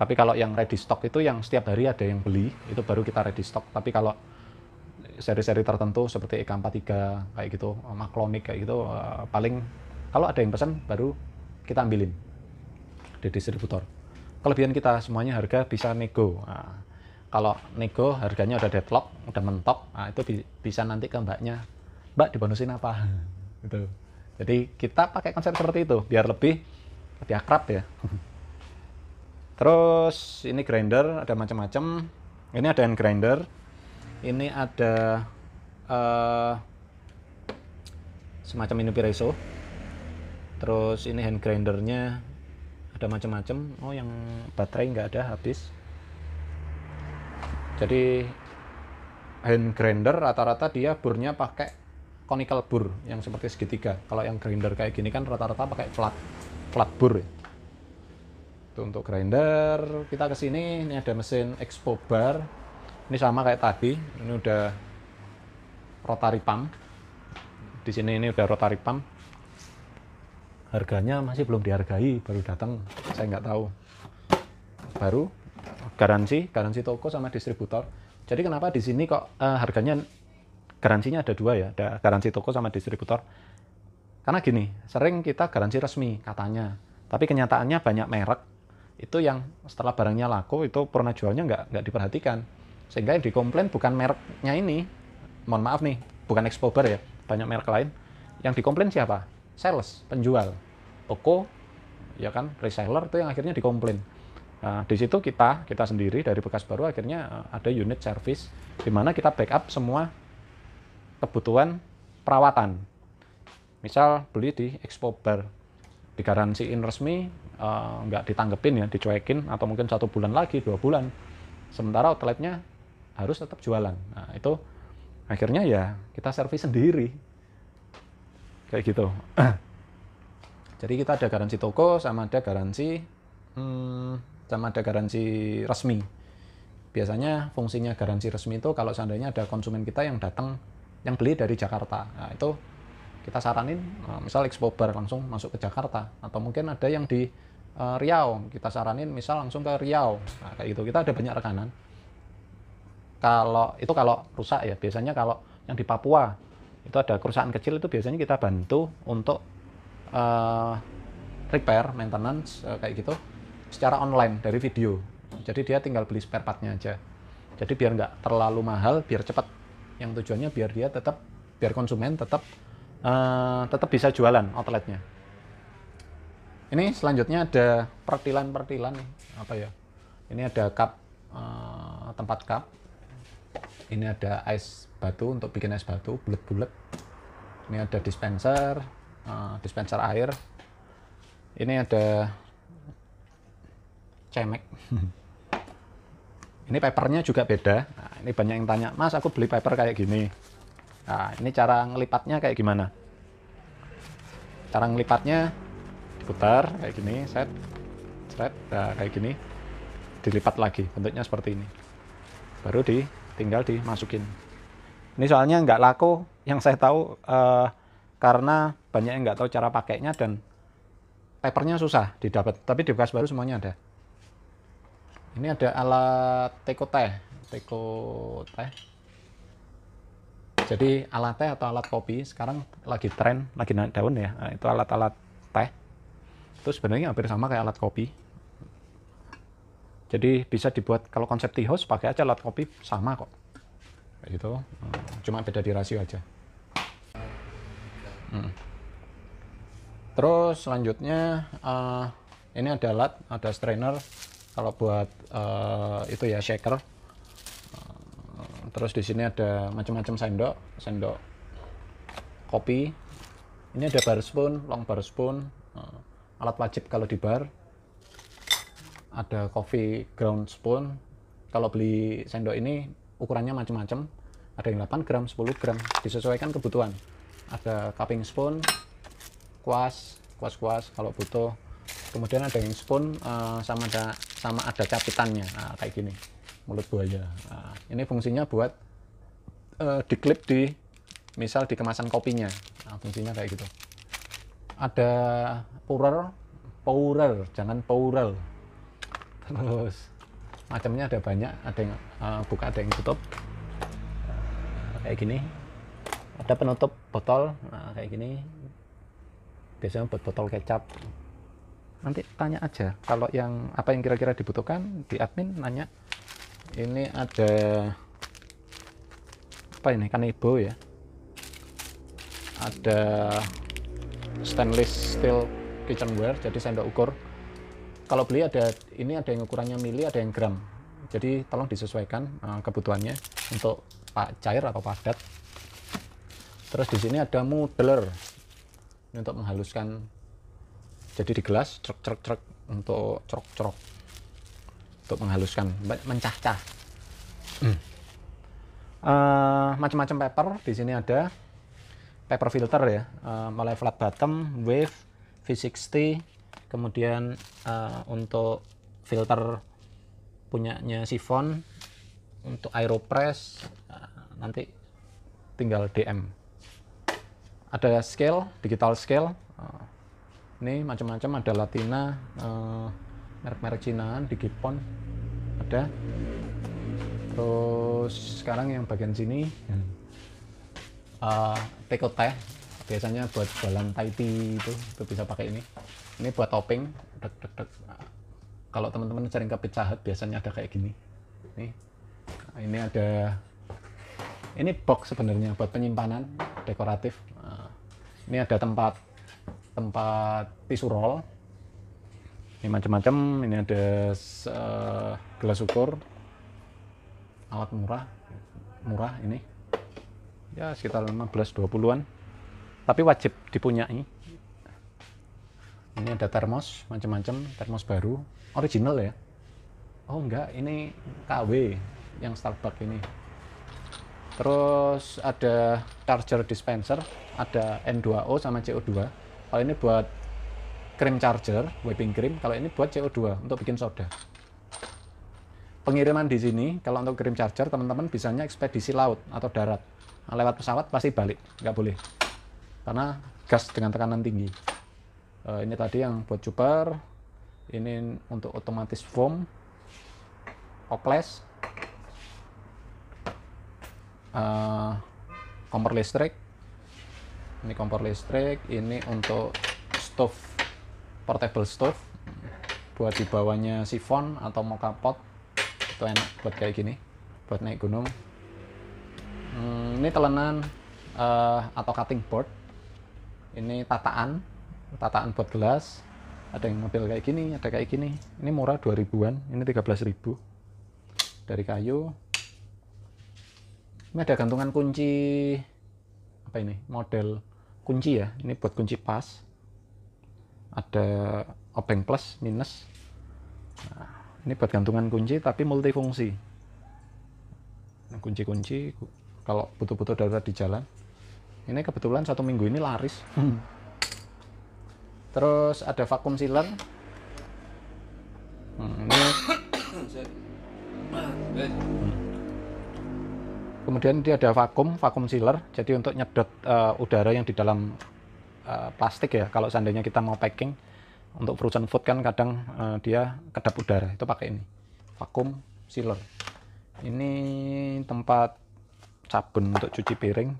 tapi kalau yang ready stock itu yang setiap hari ada yang beli itu baru kita ready stock tapi kalau seri-seri tertentu seperti EK43 kayak gitu eh, Maklomik kayak gitu uh, paling kalau ada yang pesan baru kita ambilin di distributor kelebihan kita semuanya harga bisa nego nah, kalau nego harganya udah deadlock, udah mentok, nah itu bi bisa nanti ke mbaknya, mbak dibonusin apa? Gitu. Jadi kita pakai konsep seperti itu biar lebih lebih akrab ya. Terus ini grinder ada macam-macam. Ini ada hand grinder. Ini ada uh, semacam pireso. Terus ini hand grindernya ada macam-macam. Oh yang baterai nggak ada habis. Jadi hand grinder rata-rata dia burnya pakai conical bur yang seperti segitiga. Kalau yang grinder kayak gini kan rata-rata pakai flat flat bur. Ya. Itu untuk grinder. Kita ke sini ini ada mesin expo bar. Ini sama kayak tadi. Ini udah rotary pump. Di sini ini udah rotary pump. Harganya masih belum dihargai, baru datang. Saya nggak tahu. Baru garansi, garansi toko sama distributor. Jadi kenapa di sini kok uh, harganya garansinya ada dua ya, ada garansi toko sama distributor. Karena gini, sering kita garansi resmi katanya, tapi kenyataannya banyak merek itu yang setelah barangnya laku itu pernah jualnya nggak nggak diperhatikan sehingga yang dikomplain bukan mereknya ini mohon maaf nih bukan expober ya banyak merek lain yang dikomplain siapa sales penjual toko ya kan reseller itu yang akhirnya dikomplain Uh, di situ kita kita sendiri dari bekas baru akhirnya eh, ada unit service di mana kita backup semua kebutuhan perawatan. Misal beli di Expo Bar in resmi uh, nggak ditanggepin ya dicuekin atau mungkin satu bulan lagi dua bulan sementara outletnya harus tetap jualan nah, itu akhirnya ya kita servis sendiri kayak gitu jadi kita ada garansi toko sama ada garansi hmm, sama ada garansi resmi. Biasanya fungsinya garansi resmi itu kalau seandainya ada konsumen kita yang datang yang beli dari Jakarta. Nah, itu kita saranin eh, misal Bar langsung masuk ke Jakarta atau mungkin ada yang di eh, Riau, kita saranin misal langsung ke Riau. Nah, kayak gitu. Kita ada banyak rekanan. Kalau itu kalau rusak ya, biasanya kalau yang di Papua itu ada kerusakan kecil itu biasanya kita bantu untuk uh, repair, maintenance uh, kayak gitu secara online dari video. Jadi dia tinggal beli spare partnya aja. Jadi biar nggak terlalu mahal, biar cepat. Yang tujuannya biar dia tetap, biar konsumen tetap uh, eh, tetap bisa jualan outletnya. Ini selanjutnya ada pertilan-pertilan apa ya? Ini ada cup uh, tempat cup. Ini ada es batu untuk bikin es batu bulat-bulat. Ini ada dispenser, uh, dispenser air. Ini ada cemek. ini papernya juga beda. Nah, ini banyak yang tanya, Mas aku beli paper kayak gini. Nah, ini cara ngelipatnya kayak gimana? Cara ngelipatnya diputar kayak gini, set, set, nah, kayak gini, dilipat lagi, bentuknya seperti ini. Baru di, tinggal dimasukin. Ini soalnya nggak laku, yang saya tahu eh, karena banyak yang nggak tahu cara pakainya dan papernya susah didapat. Tapi di bekas baru semuanya ada. Ini ada alat teko teh, teko teh. Jadi alat teh atau alat kopi sekarang lagi tren, lagi naik daun ya. Nah, itu alat-alat teh. Itu sebenarnya hampir sama kayak alat kopi. Jadi bisa dibuat kalau konsep tea house pakai aja alat kopi sama kok. Kayak gitu. Hmm, cuma beda di rasio aja. Hmm. Terus selanjutnya uh, ini ada alat, ada strainer kalau buat uh, itu ya shaker terus di sini ada macam-macam sendok sendok kopi ini ada bar spoon long bar spoon eh, alat wajib kalau di bar ada coffee ground spoon kalau beli sendok ini ukurannya macam-macam ada yang 8 gram 10 gram disesuaikan kebutuhan ada cupping spoon kuas kuas kuas kalau butuh kemudian ada yang spoon eh, sama ada sama ada capitannya nah, kayak gini mulut buaya nah, ini fungsinya buat uh, diklip di misal di kemasan kopinya nah, fungsinya kayak gitu ada purer powerer jangan powerer terus macamnya ada banyak ada yang uh, buka ada yang tutup kayak gini ada penutup botol nah, kayak gini biasanya buat botol kecap nanti tanya aja kalau yang apa yang kira-kira dibutuhkan di admin nanya ini ada apa ini kan ibu ya ada stainless steel kitchenware jadi sendok ukur kalau beli ada ini ada yang ukurannya mili ada yang gram jadi tolong disesuaikan uh, kebutuhannya untuk pak cair atau padat terus di sini ada muddler ini untuk menghaluskan jadi di gelas cerk cerk cerk untuk cerok cerok untuk menghaluskan mencah-cah hmm. uh, macam-macam paper di sini ada paper filter ya uh, mulai flat bottom wave V60 kemudian uh, untuk filter punyanya sifon untuk aeropress nanti tinggal DM ada scale digital scale ini macam-macam ada Latina uh, merek-merek Cinaan di Gipon ada terus sekarang yang bagian sini uh, teko teh biasanya buat jalan Thai tea itu itu bisa pakai ini ini buat topping dek, dek, dek. kalau teman-teman sering ke pizza hut biasanya ada kayak gini ini nah, ini ada ini box sebenarnya buat penyimpanan dekoratif uh, ini ada tempat tempat tisu roll ini macam-macam ini ada uh, gelas ukur alat murah murah ini ya sekitar 15-20an tapi wajib dipunyai ini ada termos macam-macam termos baru original ya oh enggak ini KW yang Starbucks ini terus ada charger dispenser ada N2O sama CO2 kalau ini buat cream charger, whipping cream. Kalau ini buat CO2 untuk bikin soda. Pengiriman di sini, kalau untuk cream charger, teman-teman bisanya ekspedisi laut atau darat. Nah, lewat pesawat pasti balik, nggak boleh. Karena gas dengan tekanan tinggi. Uh, ini tadi yang buat cuper, ini untuk otomatis foam, oples, uh, kompor listrik, ini kompor listrik ini untuk stove portable stove buat dibawanya sifon atau mau kapot itu enak buat kayak gini buat naik gunung hmm, ini telenan uh, atau cutting board ini tataan tataan buat gelas ada yang model kayak gini ada kayak gini ini murah 2000-an ini 13.000 dari kayu ini ada gantungan kunci apa ini model kunci ya ini buat kunci pas ada obeng plus minus nah, ini buat gantungan kunci tapi multifungsi nah, kunci-kunci kalau butuh-butuh darurat di jalan ini kebetulan satu minggu ini laris hmm. terus ada vakum sealer hmm, ini ah, hmm. Kemudian dia ada vakum, vakum sealer. Jadi untuk nyedot uh, udara yang di dalam uh, plastik ya. Kalau seandainya kita mau packing untuk frozen food kan kadang uh, dia kedap udara. Itu pakai ini. Vakum sealer. Ini tempat sabun untuk cuci piring.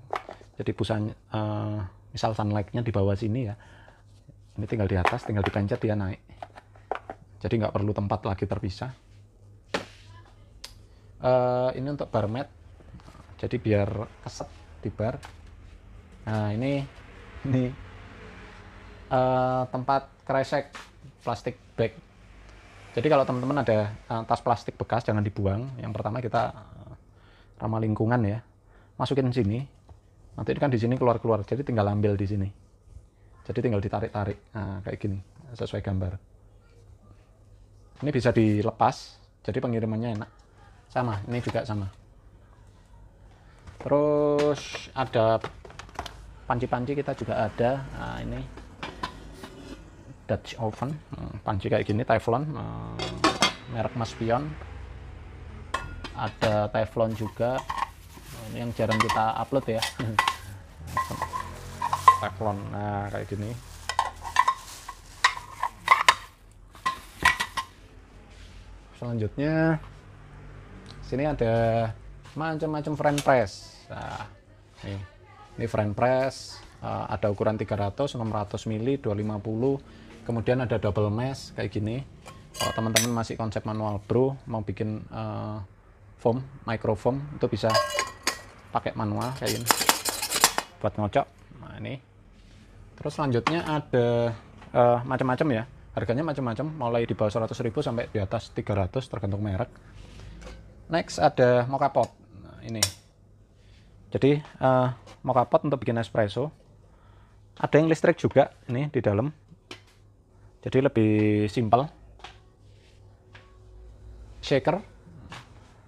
Jadi busan uh, misal sunlightnya di bawah sini ya. Ini tinggal di atas, tinggal dipencet dia naik. Jadi nggak perlu tempat lagi terpisah. Uh, ini untuk bar mat jadi biar keset di bar nah ini ini uh, tempat kresek plastik bag jadi kalau teman-teman ada uh, tas plastik bekas jangan dibuang yang pertama kita eh, ramah lingkungan ya masukin sini nanti kan di sini keluar-keluar jadi tinggal ambil di sini jadi tinggal ditarik-tarik nah, kayak gini sesuai gambar ini bisa dilepas jadi pengirimannya enak sama ini juga sama terus ada panci-panci kita juga ada nah ini Dutch oven hmm, panci kayak gini Teflon eh, merek Mas ada Teflon juga ini eh, yang jarang kita upload ya Teflon nah kayak gini selanjutnya sini ada macam-macam friend press nah ini ini frame press uh, ada ukuran 300 600 mm 250 kemudian ada double mesh kayak gini kalau teman-teman masih konsep manual bro mau bikin uh, foam micro foam itu bisa pakai manual kayak ini buat ngocok nah ini terus selanjutnya ada uh, macam-macam ya harganya macam-macam mulai di bawah 100.000 sampai di atas 300 tergantung merek next ada mocha pot ini jadi uh, mau pot untuk bikin espresso ada yang listrik juga ini di dalam jadi lebih simpel shaker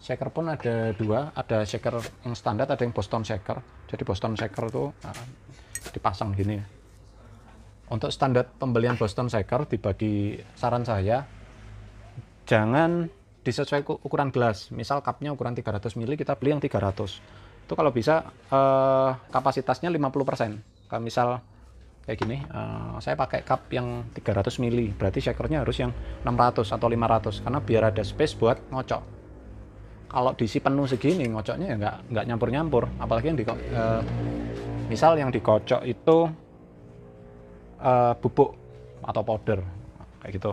shaker pun ada dua ada shaker yang standar ada yang Boston shaker jadi Boston shaker itu uh, dipasang gini untuk standar pembelian Boston shaker dibagi saran saya jangan disesuaikan ukuran gelas. Misal cupnya ukuran 300 ml, kita beli yang 300. Itu kalau bisa uh, kapasitasnya 50%. Kalau misal kayak gini, uh, saya pakai cup yang 300 ml, berarti shakernya harus yang 600 atau 500 karena biar ada space buat ngocok. Kalau diisi penuh segini, ngocoknya ya nggak nggak nyampur-nyampur. Apalagi yang di uh, eh, misal yang dikocok itu uh, bubuk atau powder kayak gitu.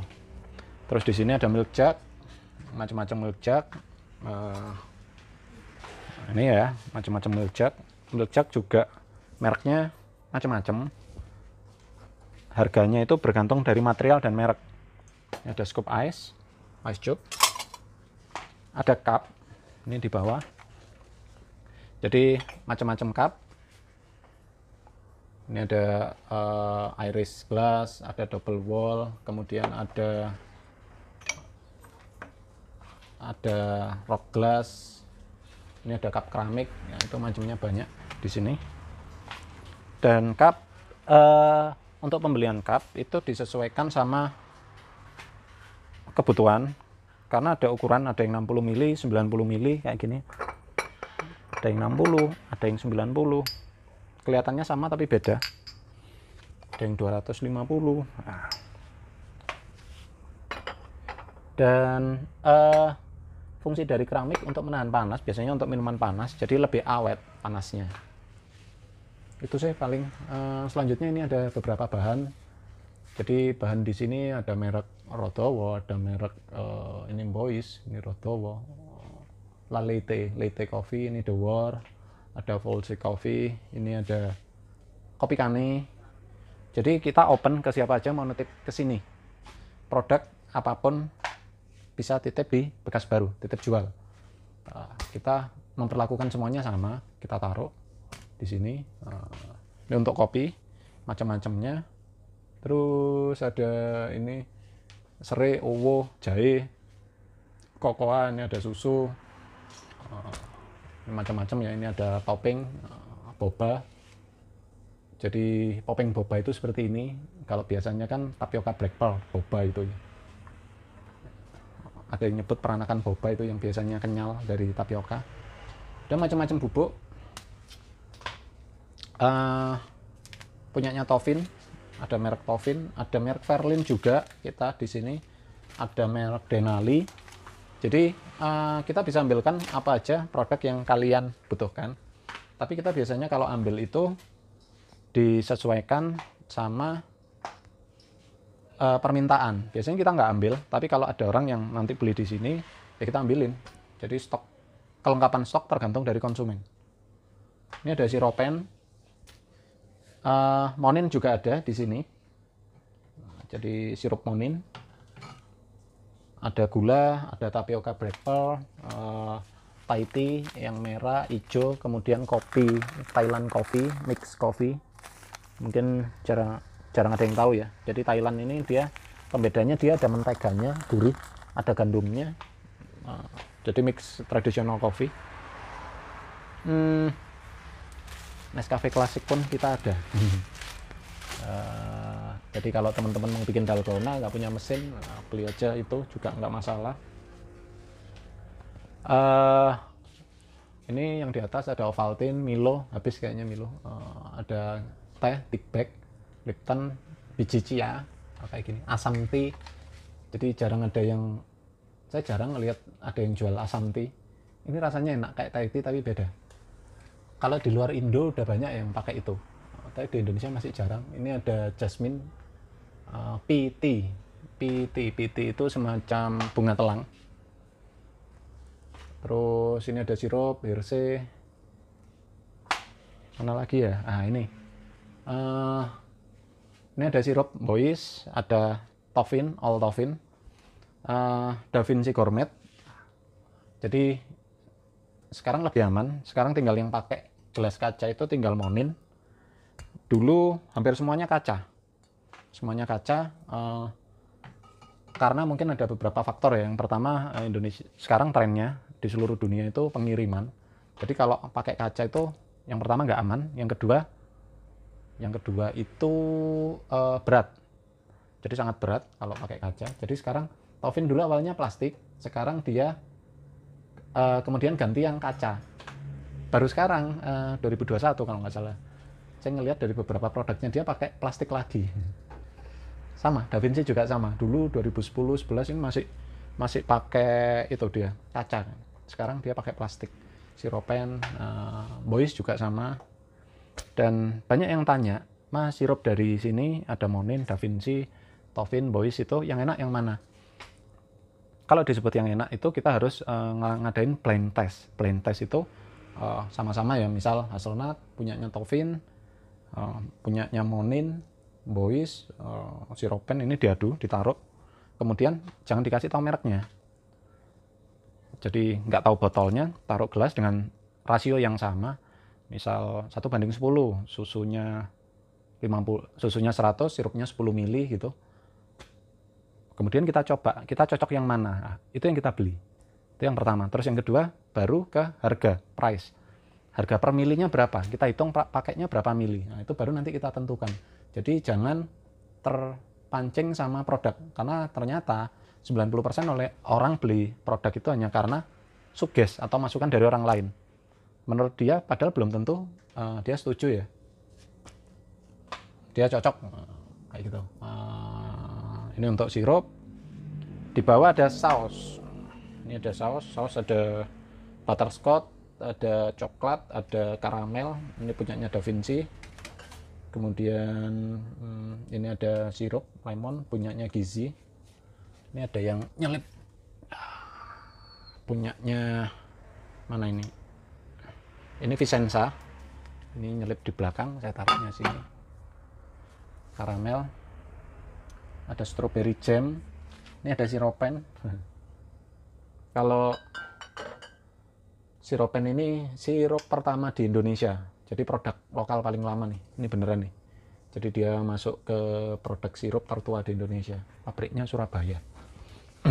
Terus di sini ada milk jug, macam-macam milkshake uh, ini ya macam-macam milkshake milkshake juga mereknya macam-macam harganya itu bergantung dari material dan merek ada scoop ice ice cube ada cup ini di bawah jadi macam-macam cup ini ada uh, iris glass ada double wall kemudian ada ada rock glass ini ada cup keramik ya, itu macamnya banyak di sini dan cup uh, untuk pembelian cup itu disesuaikan sama kebutuhan karena ada ukuran ada yang 60 mili 90 mili kayak gini ada yang 60 ada yang 90 kelihatannya sama tapi beda ada yang 250 nah. dan uh, fungsi dari keramik untuk menahan panas biasanya untuk minuman panas jadi lebih awet panasnya itu sih paling uh, selanjutnya ini ada beberapa bahan jadi bahan di sini ada merek Rotowo ada merek uh, ini Boys ini Rotowo Lalite Lite Coffee ini The War ada Volse Coffee ini ada kopi kane jadi kita open ke siapa aja mau nitip ke sini produk apapun bisa titip di bekas baru, titip jual. Nah, kita memperlakukan semuanya sama, kita taruh di sini. Eh, ini untuk kopi, macam-macamnya. Terus ada ini serai, owo, jahe, kokoa, ini ada susu, eh, macam-macam ya. Ini ada topping, eh, boba, jadi popping boba itu seperti ini. Kalau biasanya kan tapioka black pearl boba itu ya ada yang nyebut peranakan boba itu yang biasanya kenyal dari tapioka dan macam-macam bubuk uh, punyanya Tovin ada merek Tovin ada merek Verlin juga kita di sini ada merek Denali jadi uh, kita bisa ambilkan apa aja produk yang kalian butuhkan tapi kita biasanya kalau ambil itu disesuaikan sama uh, permintaan. Biasanya kita nggak ambil, tapi kalau ada orang yang nanti beli di sini, ya kita ambilin. Jadi stok kelengkapan stok tergantung dari konsumen. Ini ada siropen, uh, monin juga ada di sini. Jadi sirup monin, ada gula, ada tapioka breakfast, uh, eh, Thai tea yang merah, hijau, kemudian kopi Thailand coffee, mix coffee. Mungkin cara jarang ada yang tahu ya jadi Thailand ini dia pembedanya dia ada menteganya gurih ada gandumnya eh, jadi mix tradisional coffee hmm, Nescafe klasik pun kita ada hmm. eh, jadi kalau teman-teman mau bikin dalgona nggak punya mesin nah, beli aja itu juga nggak masalah uh, ini yang di atas ada Ovaltine, Milo, habis kayaknya Milo. Uh, ada teh, tea bag. Lipton, biji cia, kayak gini, asam tea. Jadi jarang ada yang saya jarang ngelihat ada yang jual asam tea. Ini rasanya enak kayak Thai tea tapi beda. Kalau di luar Indo udah banyak yang pakai itu. Tapi di Indonesia masih jarang. Ini ada jasmine uh, PT. PT PT itu semacam bunga telang. Terus ini ada sirup, Hershey Mana lagi ya? Ah ini. Uh, ini ada sirup Boys, ada Toffin, All Toffin, uh, eh, Da Vinci Gourmet. Jadi sekarang lebih aman. Sekarang tinggal yang pakai gelas kaca itu tinggal monin. Dulu hampir semuanya kaca. Semuanya kaca. Uh, karena mungkin ada beberapa faktor ya. Yang pertama eh, Indonesia sekarang trennya di seluruh dunia itu pengiriman. Jadi kalau pakai kaca itu yang pertama nggak aman, yang kedua yang kedua itu uh, berat. Jadi sangat berat kalau pakai kaca. Jadi sekarang Taufin dulu awalnya plastik, sekarang dia uh, kemudian ganti yang kaca. Baru sekarang eh, uh, 2021 kalau nggak salah. Saya ngelihat dari beberapa produknya dia pakai plastik lagi. Sama, Davinci juga sama. Dulu 2010 11 ini masih masih pakai itu dia, kaca. Sekarang dia pakai plastik. Siropen, uh, Boys juga sama, dan banyak yang tanya, Mas sirup dari sini ada Monin, Da Vinci, Tovin, Bois itu yang enak yang mana? Kalau disebut yang enak itu kita harus uh, ngadain plain test. Plain test itu eh, sama-sama uh, ya, misal hasilnat punyanya Tovin, uh, eh, punyanya Monin, Bois, uh, Siropen ini diadu, ditaruh. Kemudian jangan dikasih tahu mereknya. Jadi nggak tahu botolnya, taruh gelas dengan rasio yang sama, misal satu banding 10 susunya 50 susunya 100 sirupnya 10 mili gitu kemudian kita coba kita cocok yang mana nah, itu yang kita beli itu yang pertama terus yang kedua baru ke harga price harga per milinya berapa kita hitung paketnya berapa mili nah, itu baru nanti kita tentukan jadi jangan terpancing sama produk karena ternyata 90% oleh orang beli produk itu hanya karena suges atau masukan dari orang lain menurut dia padahal belum tentu uh, dia setuju ya dia cocok kayak gitu uh, ini untuk sirup di bawah ada saus ini ada saus saus ada butterscotch ada coklat ada karamel ini punyanya Da Vinci kemudian hmm, ini ada sirup lemon punyanya Gizi ini ada yang nyelip punyanya mana ini ini Vicenza ini nyelip di belakang saya taruhnya sini karamel ada strawberry jam ini ada siropen kalau siropen ini sirup pertama di Indonesia jadi produk lokal paling lama nih ini beneran nih jadi dia masuk ke produk sirup tertua di Indonesia pabriknya Surabaya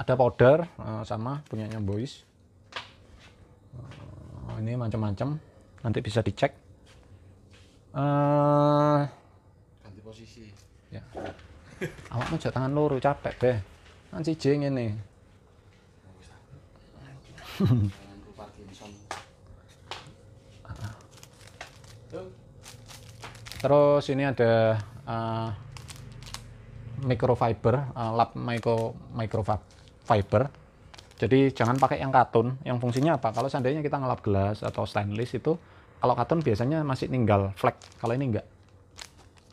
ada powder eh, sama punyanya Boys Oh, ini macam-macam nanti bisa dicek uh, ganti posisi ya Awak mau tangan luru capek deh kan si jeng ini terus ini ada uh, microfiber uh, lap micro microfiber jadi jangan pakai yang katun. Yang fungsinya apa? Kalau seandainya kita ngelap gelas atau stainless itu, kalau katun biasanya masih ninggal flek. Kalau ini enggak.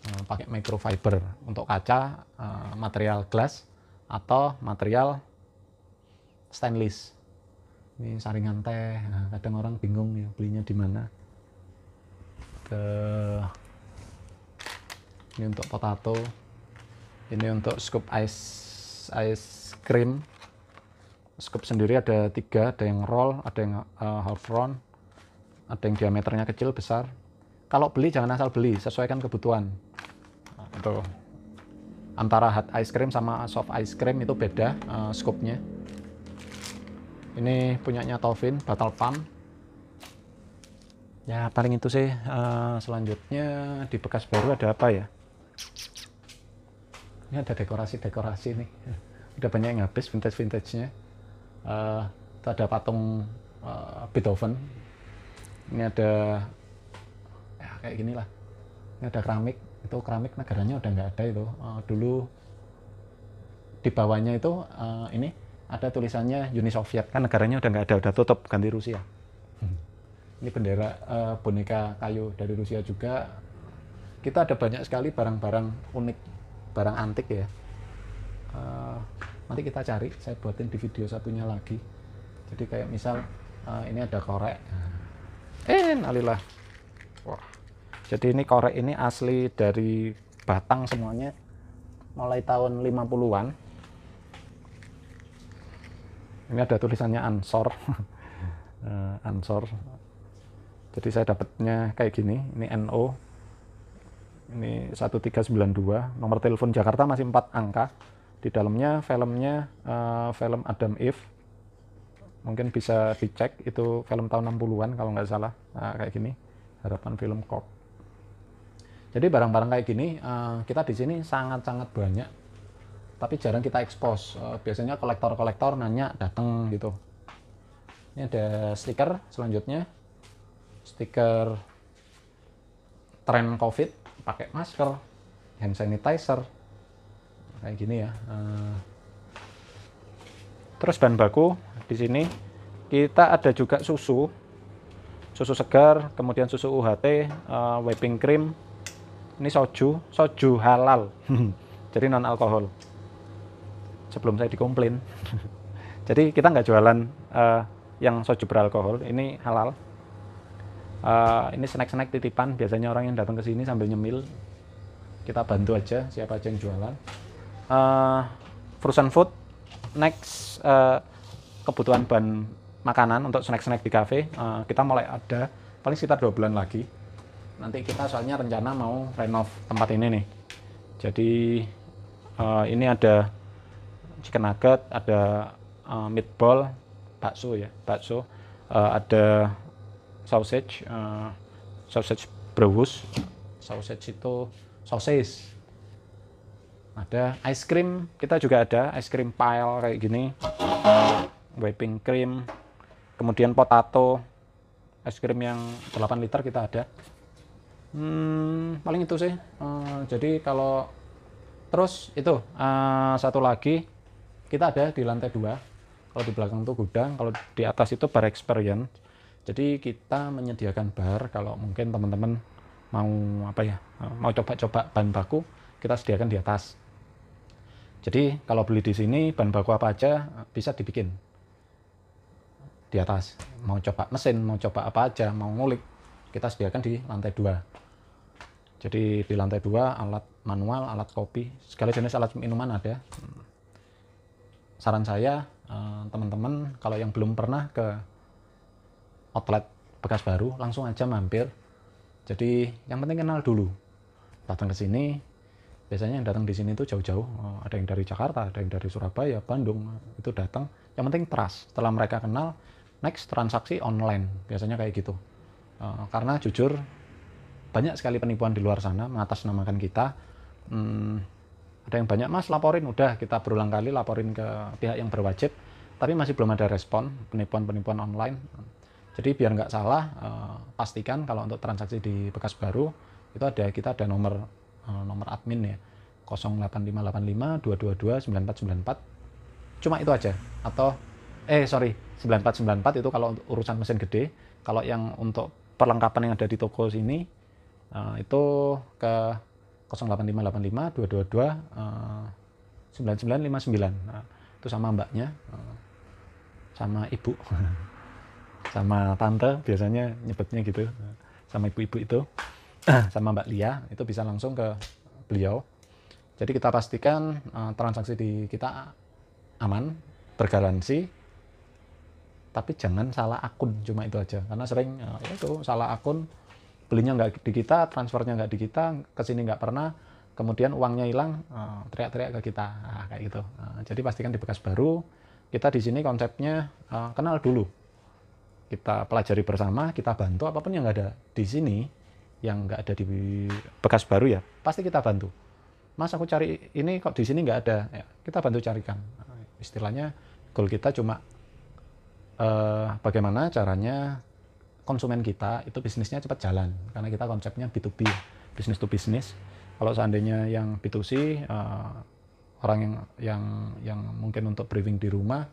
Nah, pakai microfiber untuk kaca, eh, material gelas atau material stainless. Ini saringan teh. Nah, kadang orang bingung ya belinya di mana. Ke ini untuk potato. Ini untuk scoop ice ice cream scoop sendiri ada tiga, ada yang roll, ada yang uh, half round, ada yang diameternya kecil, besar. Kalau beli jangan asal beli, sesuaikan kebutuhan. Itu antara hard ice cream sama soft ice cream itu beda uh, eh, scoopnya. Ini punyanya Taufin, batal Pump. Ya paling itu sih. Uh, selanjutnya di bekas baru ada apa ya? Ini ada dekorasi-dekorasi nih. Udah banyak yang habis vintage-vintage-nya uh, ada patung uh, Beethoven ini ada ya kayak lah, ini ada keramik itu keramik negaranya udah nggak ada itu uh, dulu di bawahnya itu uh, ini ada tulisannya Uni Soviet kan negaranya udah nggak ada udah tutup ganti Rusia hmm. ini bendera uh, boneka kayu dari Rusia juga kita ada banyak sekali barang-barang unik barang antik ya uh, nanti kita cari saya buatin di video satunya lagi jadi kayak misal uh, ini ada korek en eh, alilah wah jadi ini korek ini asli dari Batang semuanya mulai tahun 50-an ini ada tulisannya ansor uh, ansor jadi saya dapatnya kayak gini ini NO ini 1392 nomor telepon Jakarta masih 4 angka di dalamnya filmnya uh, film Adam Eve mungkin bisa dicek itu film tahun 60-an kalau nggak salah uh, kayak gini harapan film kok Jadi barang-barang kayak gini uh, kita di sini sangat-sangat banyak tapi jarang kita expose. Uh, biasanya kolektor-kolektor nanya datang gitu. Ini ada stiker selanjutnya. Stiker tren Covid pakai masker, hand sanitizer, kayak gini ya eh, terus bahan baku di sini kita ada juga susu susu segar kemudian susu UHT eh, wiping cream ini soju soju halal jadi non alkohol sebelum saya dikomplain jadi kita nggak jualan uh, yang soju beralkohol ini halal uh, ini snack-snack titipan biasanya orang yang datang ke sini sambil nyemil kita bantu aja siapa aja yang jualan uh, frozen food next uh, kebutuhan bahan makanan untuk snack-snack di cafe uh, kita mulai ada paling sekitar dua bulan lagi nanti kita soalnya rencana mau renov tempat ini nih jadi uh, ini ada chicken nugget ada uh, meatball bakso ya bakso uh, ada sausage uh, sausage brewus sausage itu sosis ada ice cream kita juga ada ice cream pile kayak gini wiping cream kemudian potato ice cream yang 8 liter kita ada hmm, paling itu sih hmm, jadi kalau terus itu uh, satu lagi kita ada di lantai dua kalau di belakang itu gudang kalau di atas itu bar experience jadi kita menyediakan bar kalau mungkin teman-teman mau apa ya mau coba-coba bahan baku kita sediakan di atas jadi kalau beli di sini bahan baku apa aja bisa dibikin di atas. Mau coba mesin, mau coba apa aja, mau ngulik, kita sediakan di lantai dua. Jadi di lantai dua alat manual, alat kopi, segala jenis alat minuman ada. Saran saya eh, teman-teman kalau yang belum pernah ke outlet bekas baru langsung aja mampir. Jadi yang penting kenal dulu. Datang ke sini, biasanya yang datang di sini itu jauh-jauh eh, ada yang dari Jakarta ada yang dari Surabaya Bandung eh, itu datang yang penting trust setelah mereka kenal next transaksi online biasanya kayak gitu eh, karena jujur banyak sekali penipuan di luar sana mengatasnamakan kita hmm, ada yang banyak mas laporin udah kita berulang kali laporin ke pihak yang berwajib tapi masih belum ada respon penipuan-penipuan online jadi biar nggak salah pastikan kalau untuk transaksi di bekas baru itu ada kita ada nomor Eh, nomor admin ya 08585 222 9494 cuma itu aja atau eh sorry 9494 itu kalau untuk urusan mesin gede kalau yang untuk perlengkapan yang ada di toko sini uh, itu ke 08585 222 9959 nah, itu sama mbaknya eh, sama ibu sama tante biasanya nyebutnya gitu sama ibu-ibu itu Ah. sama Mbak Lia itu bisa langsung ke beliau. Jadi kita pastikan uh, transaksi di kita aman, bergaransi, tapi jangan salah akun cuma itu aja. Karena sering uh, itu salah akun belinya nggak di kita, transfernya nggak di kita, kesini nggak pernah, kemudian uangnya hilang, eh, teriak-teriak ke kita, nah, kayak gitu. jadi pastikan di bekas baru. Kita di sini konsepnya kenal dulu, kita pelajari bersama, kita bantu apapun yang nggak ada di sini yang nggak ada di bekas baru ya pasti kita bantu mas aku cari ini kok di sini nggak ada ya, kita bantu carikan istilahnya goal kita cuma eh, bagaimana caranya konsumen kita itu bisnisnya cepat jalan karena kita konsepnya B2B bisnis to bisnis ya, kalau seandainya yang B2C eh, orang yang yang yang mungkin untuk briefing di rumah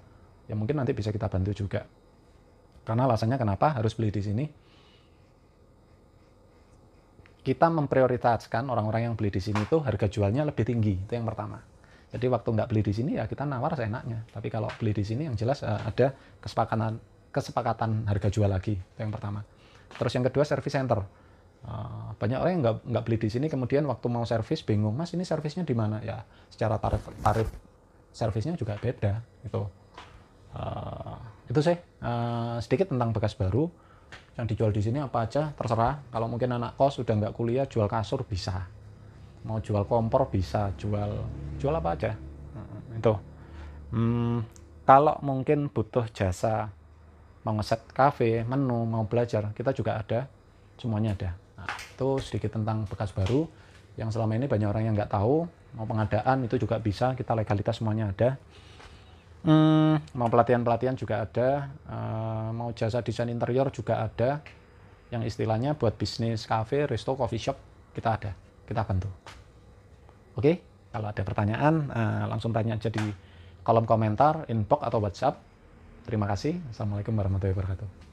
ya mungkin nanti bisa kita bantu juga karena alasannya kenapa harus beli di sini kita memprioritaskan orang-orang yang beli di sini itu harga jualnya lebih tinggi itu yang pertama jadi waktu nggak beli di sini ya kita nawar seenaknya tapi kalau beli di sini yang jelas eh, ada kesepakatan kesepakatan harga jual lagi itu yang pertama terus yang kedua service center eh, banyak orang yang nggak nggak beli di sini kemudian waktu mau servis bingung mas ini servisnya di mana ya secara tarif tarif servisnya juga beda itu uh, eh, itu sih uh, sedikit tentang bekas baru yang dijual di sini apa aja terserah kalau mungkin anak kos sudah nggak kuliah jual kasur bisa mau jual kompor bisa jual jual apa aja itu hmm, kalau mungkin butuh jasa mau ngeset kafe menu mau belajar kita juga ada semuanya ada nah, itu sedikit tentang bekas baru yang selama ini banyak orang yang nggak tahu mau pengadaan itu juga bisa kita legalitas semuanya ada Hmm, mau pelatihan-pelatihan juga ada, uh, mau jasa desain interior juga ada, yang istilahnya buat bisnis cafe, resto, coffee shop kita ada, kita bantu. Oke, kalau ada pertanyaan uh, langsung tanya aja di kolom komentar, inbox atau WhatsApp. Terima kasih. Assalamualaikum warahmatullahi wabarakatuh.